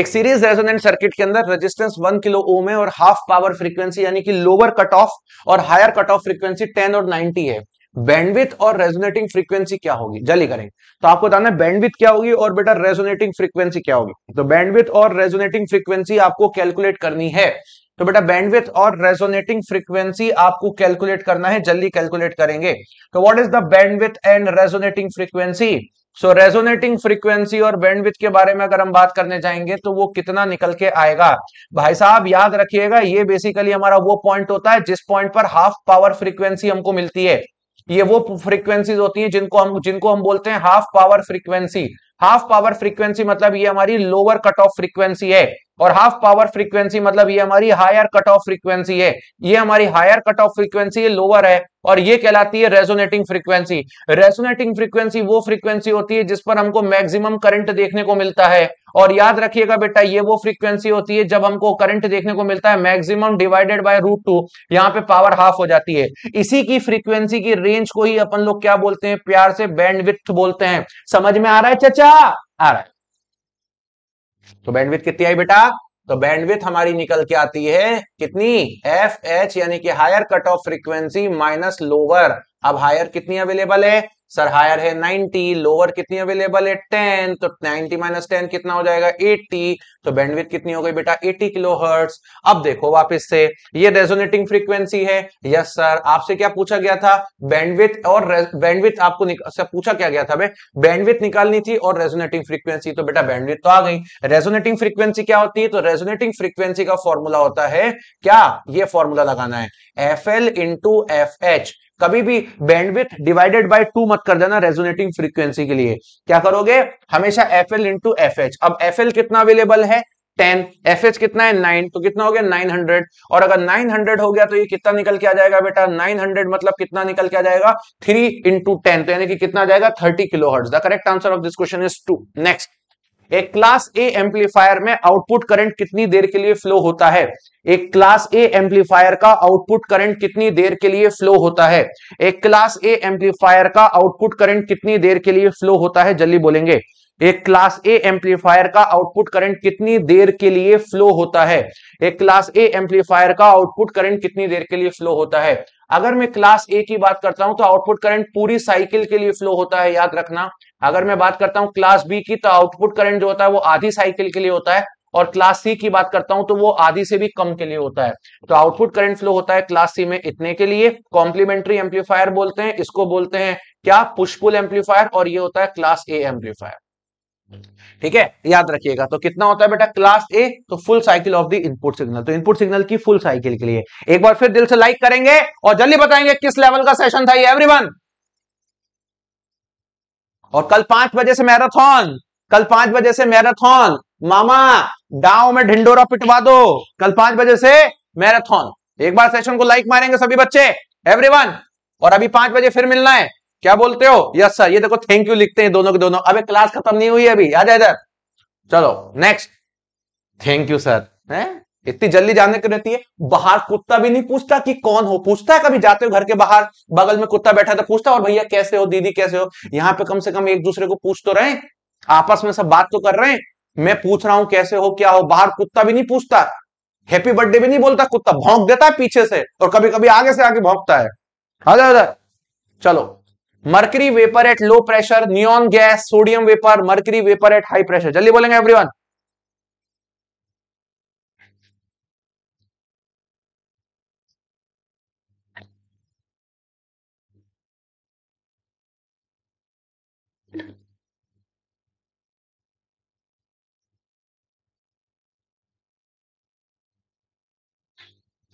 एक सीरीज रेजोनेंट सर्किट के अंदर रेजिस्टेंस वन किलो ओम है और हाफ पावर फ्रीक्वेंसी यानी कि लोअर कट ऑफ और higher cut off frequency ten और नाइनटी है बैंडविथ और रेजोनेटिंग फ्रीक्वेंसी क्या होगी जल्दी करेंगे तो आपको बताना है बैंडविथ क्या होगी और बेटा रेजोनेटिंग फ्रीक्वेंसी क्या होगी तो बैंडविथ और रेजोनेटिंग फ्रीक्वेंसी आपको कैलकुलेट करनी है तो बेटा बैंडविथ और रेजोनेटिंग फ्रीक्वेंसी आपको कैलकुलेट करना है जल्दी कैलकुलेट करेंगे तो what is the bandwidth and resonating frequency so resonating frequency और बैंडविथ के बारे में अगर हम बात करने जाएंगे तो वो कितना निकल के आएगा भाई साहब याद रखिएगा ये बेसिकली हमारा वो पॉइंट होता है जिस पॉइंट पर हाफ पावर फ्रीक्वेंसी हमको मिलती है ये वो फ्रीक्वेंसीज होती हैं जिनको हम जिनको हम बोलते हैं half power frequency half power frequency मतलब ये हमारी लोअर कट ऑफ फ्रीक्वेंसी है और हाफ पावर फ्रीक्वेंसी मतलब ये हमारी हायर कट ऑफ फ्रीक्वेंसी है ये हमारी higher cut off frequency lower है और ये कहलाती है रेजोनेटिंग फ्रीक्वेंसी रेजोनेटिंग फ्रीक्वेंसी वो फ्रीक्वेंसी होती है जिस पर हमको मैक्सिमम करंट देखने को मिलता है और याद रखिएगा बेटा ये वो फ्रीक्वेंसी होती है जब हमको करंट देखने को मिलता है maximum divided by root two यहाँ पे पावर हाफ हो जाती है इसी की फ्रीक्वेंसी की रेंज को ही अपन लोग क्या बोलते हैं प्यार से बैंडविथ बोलते हैं समझ में आ रहा है चचा आ रहा है तो बैंडविथ कितनी आई बेटा तो बैंडविथ हमारी निकल के आती है कितनी एफ एच यानी कि higher cut off frequency minus lower अब हायर कितनी अवेलेबल है सर हायर है 90 लोअर कितनी अवेलेबल है 10 तो 90 माइनस टेन कितना हो जाएगा 80 तो बैंडविथ कितनी हो गई बेटा 80 किलो हर्ट्स अब देखो वापस से ये रेजोनेटिंग फ्रीक्वेंसी है यस सर आपसे क्या पूछा गया था बैंडविथ और बैंडविथ आपको सर अच्छा, पूछा क्या गया था भाई बैंडविथ निकालनी थी और रेजोनेटिंग फ्रीक्वेंसी तो बेटा बैंडविथ तो आ गई रेजोनेटिंग फ्रीक्वेंसी क्या होती है तो रेजोनेटिंग फ्रीक्वेंसी का फॉर्मूला होता है क्या ये फॉर्मूला लगाना है F L into F H कभी भी बैंडविथ डिवाइडेड बाय टू मत कर देना रेजोनेटिंग फ्रीक्वेंसी के लिए क्या करोगे हमेशा F L into F H अब एफ एल कितना अवेलेबल है टेन एफ एच कितना है नाइन तो कितना हो गया नाइन हंड्रेड और अगर नाइन हंड्रेड हो गया तो ये कितना निकल के आ जाएगा बेटा नाइन हंड्रेड मतलब कितना निकल के आ जाएगा थ्री इंटू टेन तो यानी कि कितना जाएगा thirty kilo hertz, the correct answer of this question is two next एक क्लास ए एम्पलीफायर में आउटपुट करंट कितनी देर के लिए फ्लो होता है एक क्लास ए एम्पलीफायर का आउटपुट करंट कितनी देर के लिए फ्लो होता है एक क्लास ए एम्पलीफायर का आउटपुट करंट कितनी देर के लिए फ्लो होता है जल्दी बोलेंगे एक क्लास ए एम्पलीफायर का आउटपुट करंट कितनी देर के लिए फ्लो होता है एक क्लास ए एम्पलीफायर का आउटपुट करंट कितनी देर के लिए फ्लो होता है अगर मैं क्लास ए की बात करता हूं तो आउटपुट करंट पूरी साइकिल के लिए फ्लो होता है याद रखना अगर मैं बात करता हूं क्लास बी की तो आउटपुट करंट जो होता है वो आधी साइकिल के लिए होता है और क्लास सी की बात करता हूं तो वो आधी से भी कम के लिए होता है तो आउटपुट करंट फ्लो होता है क्लास सी में इतने के लिए कॉम्प्लीमेंट्री एम्पलीफायर बोलते हैं इसको बोलते हैं क्या पुष्पुल एम्पलीफायर और ये होता है क्लास ए एम्पलीफायर ठीक है याद रखिएगा तो कितना होता है बेटा क्लास ए तो full cycle of the input signal तो इनपुट सिग्नल की फुल साइकिल के लिए एक बार फिर दिल से लाइक करेंगे और जल्दी बताएंगे किस लेवल का सेशन था ये एवरीवन और कल पांच बजे से मैराथन कल पांच बजे से मैराथन मामा गांव में ढिंडोरा पिटवा दो कल पांच बजे से मैराथन एक बार सेशन को लाइक मारेंगे सभी बच्चे एवरीवन और अभी पांच बजे फिर मिलना है क्या बोलते हो यस सर ये देखो थैंक यू लिखते हैं दोनों के दोनों अबे क्लास खत्म नहीं हुई है अभी आ जाए इधर चलो नेक्स्ट थैंक यू सर है इतनी जल्दी जानने की रहती है बाहर कुत्ता भी नहीं पूछता कि कौन हो पूछता है कभी जाते हो घर के बाहर बगल में कुत्ता बैठा था तो पूछता और भैया कैसे हो दीदी कैसे हो यहाँ पे कम से कम एक दूसरे को पूछ तो रहे आपस में सब बात तो कर रहे हैं मैं पूछ रहा हूं कैसे हो क्या हो बाहर कुत्ता भी नहीं पूछता हैप्पी बर्थडे भी नहीं बोलता कुत्ता भोंक देता है पीछे से और कभी कभी आगे से आगे भोंकता है आ जाए चलो mercury vapour at low pressure neon gas sodium vapour mercury vapour at high pressure जल्दी बोलेंगे एवरीवन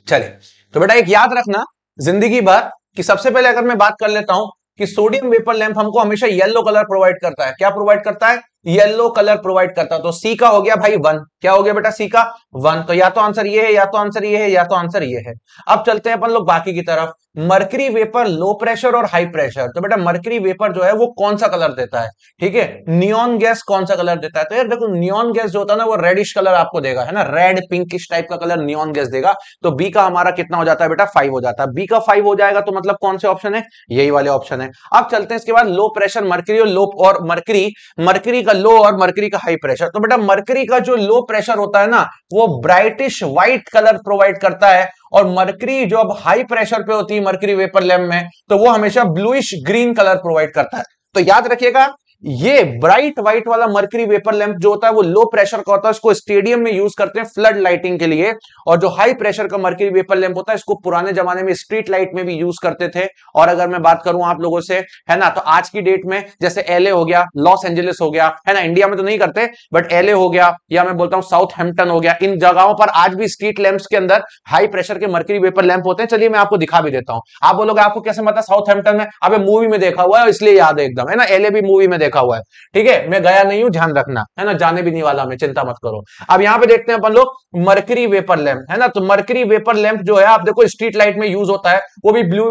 चले तो बेटा एक याद रखना जिंदगी भर कि सबसे पहले अगर मैं बात कर लेता हूं कि सोडियम वेपर लैंप हमको हमेशा येलो कलर प्रोवाइड करता है क्या प्रोवाइड करता है येलो कलर प्रोवाइड करता है तो सी का हो गया भाई वन क्या हो गया बेटा सी का वन तो या तो आंसर ये है या तो आंसर ये है या तो आंसर ये है अब चलते हैं अपन लोग बाकी की तरफ मर्करी वेपर लो प्रेशर और हाई प्रेशर तो बेटा मर्करी वेपर जो है वो कौन सा कलर देता है ठीक है नियॉन गैस कौन सा कलर देता है तो यार देखो नियॉन गैस जो होता है ना वो रेडिश कलर आपको देगा है ना रेड पिंक टाइप का कलर नियॉन गैस देगा तो बी का हमारा कितना हो जाता है बेटा फाइव हो जाता है बी का फाइव हो जाएगा तो मतलब कौन से ऑप्शन है यही वाले ऑप्शन है अब चलते हैं इसके बाद लो प्रेशर मर्क्री और लो और मरकरी मर्करी का लो और मरकरी का हाई प्रेशर तो बेटा मरकरी का जो लो प्रेशर होता है ना वो ब्राइटिश व्हाइट कलर प्रोवाइड करता है और मरकरी जो अब हाई प्रेशर पे होती है मरकरी वेपर लैम्प में तो वो हमेशा ब्लूइश ग्रीन कलर प्रोवाइड करता है तो याद रखिएगा ये ब्राइट व्हाइट वाला मर्करी वेपर लैंप जो होता है वो लो प्रेशर का होता है इसको स्टेडियम में यूज करते हैं फ्लड लाइटिंग के लिए और जो हाई प्रेशर का मर्करी वेपर लैंप होता है इसको पुराने जमाने में स्ट्रीट लाइट में भी यूज करते थे और अगर मैं बात करूं आप लोगों से है ना तो आज की डेट में जैसे एलए हो गया लॉस एंजलिस हो गया है ना इंडिया में तो नहीं करते बट एलए हो गया या मैं बोलता हूँ साउथ हेम्पटन हो गया इन जगहों पर आज भी स्ट्रीट लैंप्स के अंदर हाई प्रेशर के मर्करी वेपर लैंप होते हैं चलिए मैं आपको दिखा भी देता हूँ आप बोलोगे आपको कैसे मतलब साउथ हेम्पटन में आप मूवी में देखा हुआ है इसलिए याद है एकदम है ना एले भी मूवी में देखा हुआ है ठीक है मैं गया नहीं हूं ध्यान रखना है ना जाने भी नहीं वाला मैं चिंता मत करो अब यहाँ पे देखते हैं अपन लोग मरकरी वेपर लैम्प है ना तो मरकरी वेपर लैम्प जो है आप देखो स्ट्रीट लाइट में यूज होता है वो भी ब्लू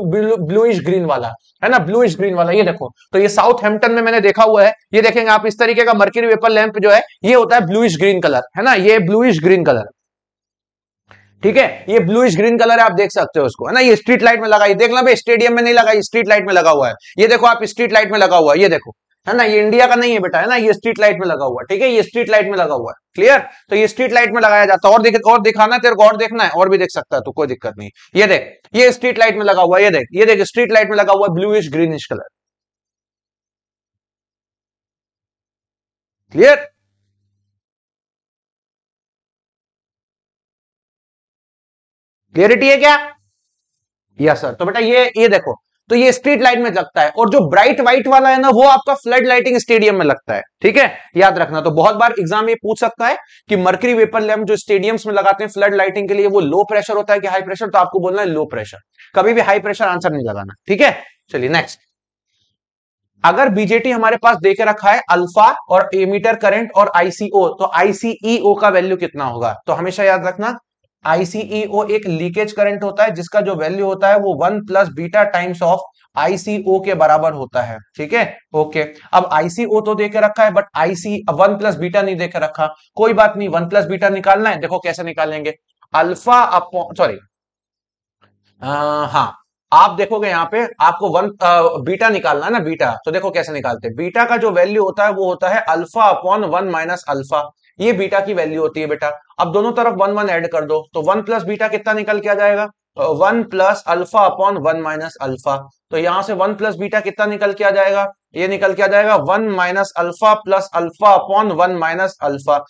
ब्लूइश ग्रीन वाला है ना ब्लूइश ग्रीन वाला ये देखो तो ये साउथ हेम्पटन में मैंने देखा हुआ है ये देखेंगे आप इस तरीके का मर्करी वेपर लैम्प जो है ये होता है ब्लूइश ग्रीन कलर है ना ये ब्लूइश ग्रीन कलर ठीक है ये ब्लूइश ग्रीन कलर है आप देख सकते हो उसको है ना ये स्ट्रीट लाइट में लगा ये देख लो स्टेडियम में नहीं लगा स्ट्रीट लाइट में लगा हुआ है ये देखो आप स्ट्रीट लाइट में लगा हुआ है ये देखो है ना ये इंडिया का नहीं है बेटा है ना ये स्ट्रीट लाइट में लगा हुआ है ठीक है ये स्ट्रीट लाइट में लगा हुआ है क्लियर तो ये स्ट्रीट लाइट में लगाया जाता है और देख और दिखाना तेरे को और देखना है और भी देख सकता है तो कोई दिक्कत नहीं ये देख ये स्ट्रीट लाइट में लगा हुआ है ये देख ये देख स्ट्रीट लाइट में लगा हुआ है bluish greenish colour clear clarity है क्या यस सर तो बेटा ये ये देखो तो ये स्ट्रीट लाइट में लगता है और जो ब्राइट व्हाइट वाला है ना वो आपका फ्लड लाइटिंग स्टेडियम में लगता है ठीक है याद रखना तो बहुत बार एग्जाम ये पूछ सकता है कि मर्करी वेपर लैम्प जो स्टेडियम्स में लगाते हैं फ्लड लाइटिंग के लिए वो लो प्रेशर होता है कि हाई प्रेशर तो आपको बोलना है लो प्रेशर कभी भी हाई प्रेशर आंसर नहीं लगाना ठीक है चलिए नेक्स्ट अगर बीजेटी हमारे पास देकर रखा है अल्फा और एमीटर करंट और आईसीओ तो आईसीईओ e का वैल्यू कितना होगा तो हमेशा याद रखना आईसीईओ e एक लीकेज करंट होता है जिसका जो वैल्यू होता है वो one plus beta times of ICO के बराबर होता है ठीक है ओके अब आईसीओ e तो देके रखा है but IC one plus beta नहीं देके रखा कोई बात नहीं वन प्लस बीटा निकालना है देखो कैसे निकालेंगे अल्फा अपॉन सॉरी हाँ आप देखोगे यहाँ पे आपको वन आ, बीटा निकालना है ना बीटा तो देखो कैसे निकालते हैं बीटा का जो वैल्यू होता है वो होता है alpha upon one minus alpha ये बीटा की वैल्यू होती है बेटा अब दोनों तरफ वन वन एड कर दो तो वन प्लस बीटा कितना निकल के आ जाएगा one plus alpha upon one minus alpha तो यहां से वन प्लस बीटा कितना निकल के आ जाएगा ये निकल के आ जाएगा one minus alpha plus alpha upon one minus alpha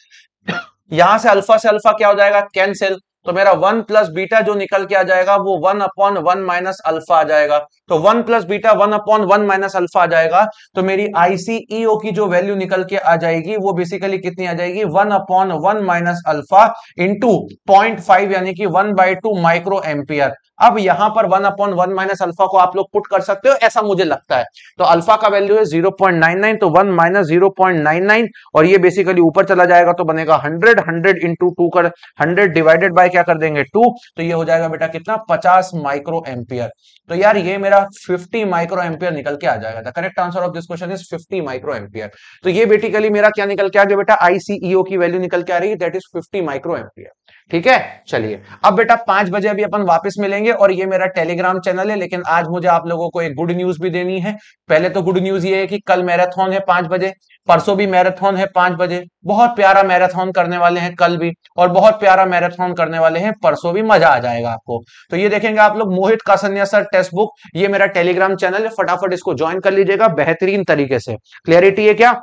यहां से अल्फा से अल्फा क्या हो जाएगा कैंसिल तो मेरा वन प्लस बीटा जो निकल के आ जाएगा वो one upon one minus alpha आ जाएगा तो one plus beta one upon one minus alpha आ जाएगा तो मेरी आईसीईओ e की जो वैल्यू निकल के आ जाएगी वो बेसिकली कितनी आ जाएगी one upon one minus alpha into point five यानी कि one by two micro ampere अब यहां पर one upon one minus alpha को आप लोग पुट कर सकते हो ऐसा मुझे लगता है तो अल्फा का वैल्यू है जीरो पॉइंट नाइन नाइन तो one minus zero point nine nine और ये बेसिकली ऊपर चला जाएगा तो बनेगा हंड्रेड हंड्रेड इंटू टू कर हंड्रेड डिवाइडेड बाय क्या कर देंगे टू तो ये हो जाएगा बेटा कितना पचास माइक्रो एम्पियर तो यार ये मेरा फिफ्टी माइक्रो एम्पियर निकल के आ जाएगा correct answer of this question is fifty micro ampere तो ये बेसिकली मेरा क्या निकल के आ गया बेटा आईसीईओ e की वैल्यू निकल के आ रही है that is fifty micro ampere ठीक है चलिए अब बेटा पांच बजे अभी अपन वापस मिलेंगे और ये मेरा टेलीग्राम चैनल है लेकिन आज मुझे आप लोगों को एक गुड न्यूज भी देनी है पहले तो गुड न्यूज ये है कि कल मैराथन है पांच बजे परसों भी मैराथन है पांच बजे बहुत प्यारा मैराथन करने वाले हैं कल भी और बहुत प्यारा मैराथन करने वाले हैं परसों भी मजा आ जाएगा आपको तो ये देखेंगे आप लोग Mohit Kasania sir text book ये मेरा टेलीग्राम चैनल है फटाफट इसको ज्वाइन कर लीजिएगा बेहतरीन तरीके से क्लियरिटी है क्या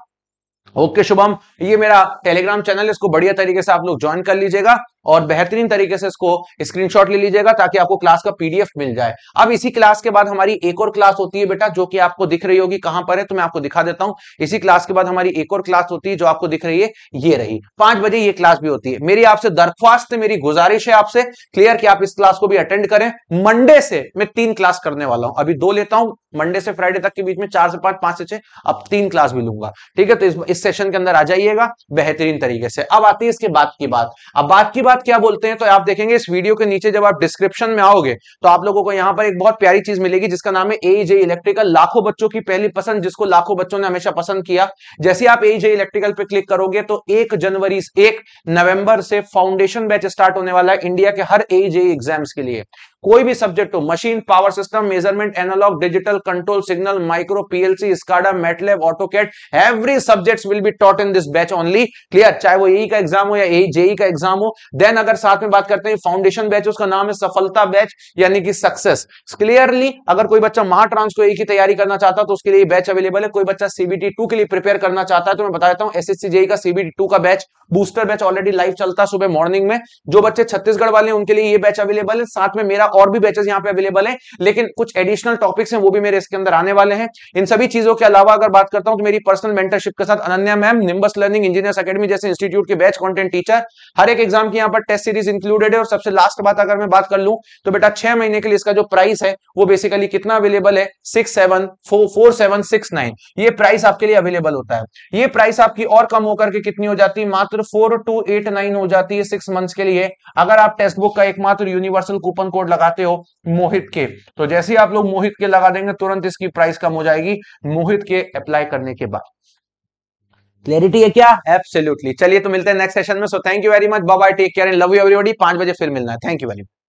ओके okay, शुभम ये मेरा टेलीग्राम चैनल इसको बढ़िया तरीके से आप लोग ज्वाइन कर लीजिएगा और बेहतरीन तरीके से इसको स्क्रीनशॉट ले लीजिएगा ताकि आपको क्लास का पीडीएफ मिल जाए अब इसी क्लास के बाद हमारी एक और क्लास होती है बेटा जो कि आपको दिख रही होगी कहां पर है तो मैं आपको दिखा देता हूं इसी क्लास के बाद हमारी एक और क्लास होती है जो आपको दिख रही है ये रही पांच बजे ये क्लास भी होती है मेरी आपसे दरख्वास्त मेरी गुजारिश है आपसे क्लियर की आप इस क्लास को भी अटेंड करें मंडे से मैं तीन क्लास करने वाला हूं अभी दो लेता हूं मंडे से फ्राइडे तक के बीच में चार से पांच पांच से छह अब तीन क्लास भी लूंगा ठीक है तो इस, इस सेशन के अंदर आ जाइएगा बेहतरीन तरीके से अब आती है इसके बाद की बात अब बात की बात बाद क्या बोलते हैं तो आप देखेंगे इस वीडियो के नीचे जब आप डिस्क्रिप्शन में आओगे तो आप लोगों को यहाँ पर एक बहुत प्यारी चीज मिलेगी जिसका नाम है ए जे इलेक्ट्रिकल लाखों बच्चों की पहली पसंद जिसको लाखों बच्चों ने हमेशा पसंद किया जैसे आप ए जे इलेक्ट्रिकल पे क्लिक करोगे तो एक जनवरी एक नवंबर से फाउंडेशन बैच स्टार्ट होने वाला है इंडिया के हर ए जे एग्जाम्स के लिए कोई भी सब्जेक्ट हो machine power system measurement analogue digital control signal micro PLC SCADA MATLAB AutoCAD every subject will be taught in this batch only clear चाहे वो यही e का एग्जाम हो या यही जेई e, e का एग्जाम हो देन अगर साथ में बात करते हैं फाउंडेशन बैच उसका नाम है सफलता बैच यानी कि सक्सेस क्लियरली अगर कोई बच्चा महाट्रांस को यही की तैयारी करना चाहता है तो उसके लिए बैच अवेलेबल है कोई बच्चा सीबीटी टू के लिए प्रिपेयर करना चाहता है तो मैं बता देता हूँ एस एस का सीबीटी टू का batch booster batch already live चलता है सुबह मॉर्निंग में जो बच्चे छत्तीसगढ़ वाले उनके लिए ये बैच अवेलेबल है साथ में मेरा और भी बैचेस यहाँ पे अवेलेबल है लेकिन कुछ एडिशनल टॉपिक्स हैं वो भी मेरे इसके अंदर आने वाले हैं इन सभी चीजों के अलावा अगर बात करता हूँ तो मेरी पर्सनल मेंटरशिप के साथ Ananya ma'am Nimbus Learning Engineers Academy जैसे इंस्टीट्यूट के बैच कॉन्टेंट टीचर हर एक एग्जाम की यहाँ पर टेस्ट सीरीज इंक्लूडेड है और सबसे लास्ट बात अगर मैं बात कर लूँ तो बेटा छह महीने के लिए इसका जो प्राइस है वो बेसिकली कितना अवेलेबल है six seven four seven six nine ये प्राइस आपके लिए अवेलेबल होता है ये प्राइस आपकी और कम होकर के कितनी हो जाती है मात्र फोर टू एट नाइन हो जाती है सिक्स मंथ्स के लिए अगर आप टेक्स्ट बुक का एकमात्र यूनिवर्सल कूपन कोड लगा लगाते हो मोहित के तो जैसे ही आप लोग मोहित के लगा देंगे तुरंत इसकी प्राइस कम हो जाएगी मोहित के अप्लाई करने के बाद क्लियरिटी है क्या एब्सोल्युटली चलिए तो मिलते हैं नेक्स्ट सेशन में so thank you very much bye take care and love you everybody पांच बजे फिर मिलना है थैंक यू वेरी मच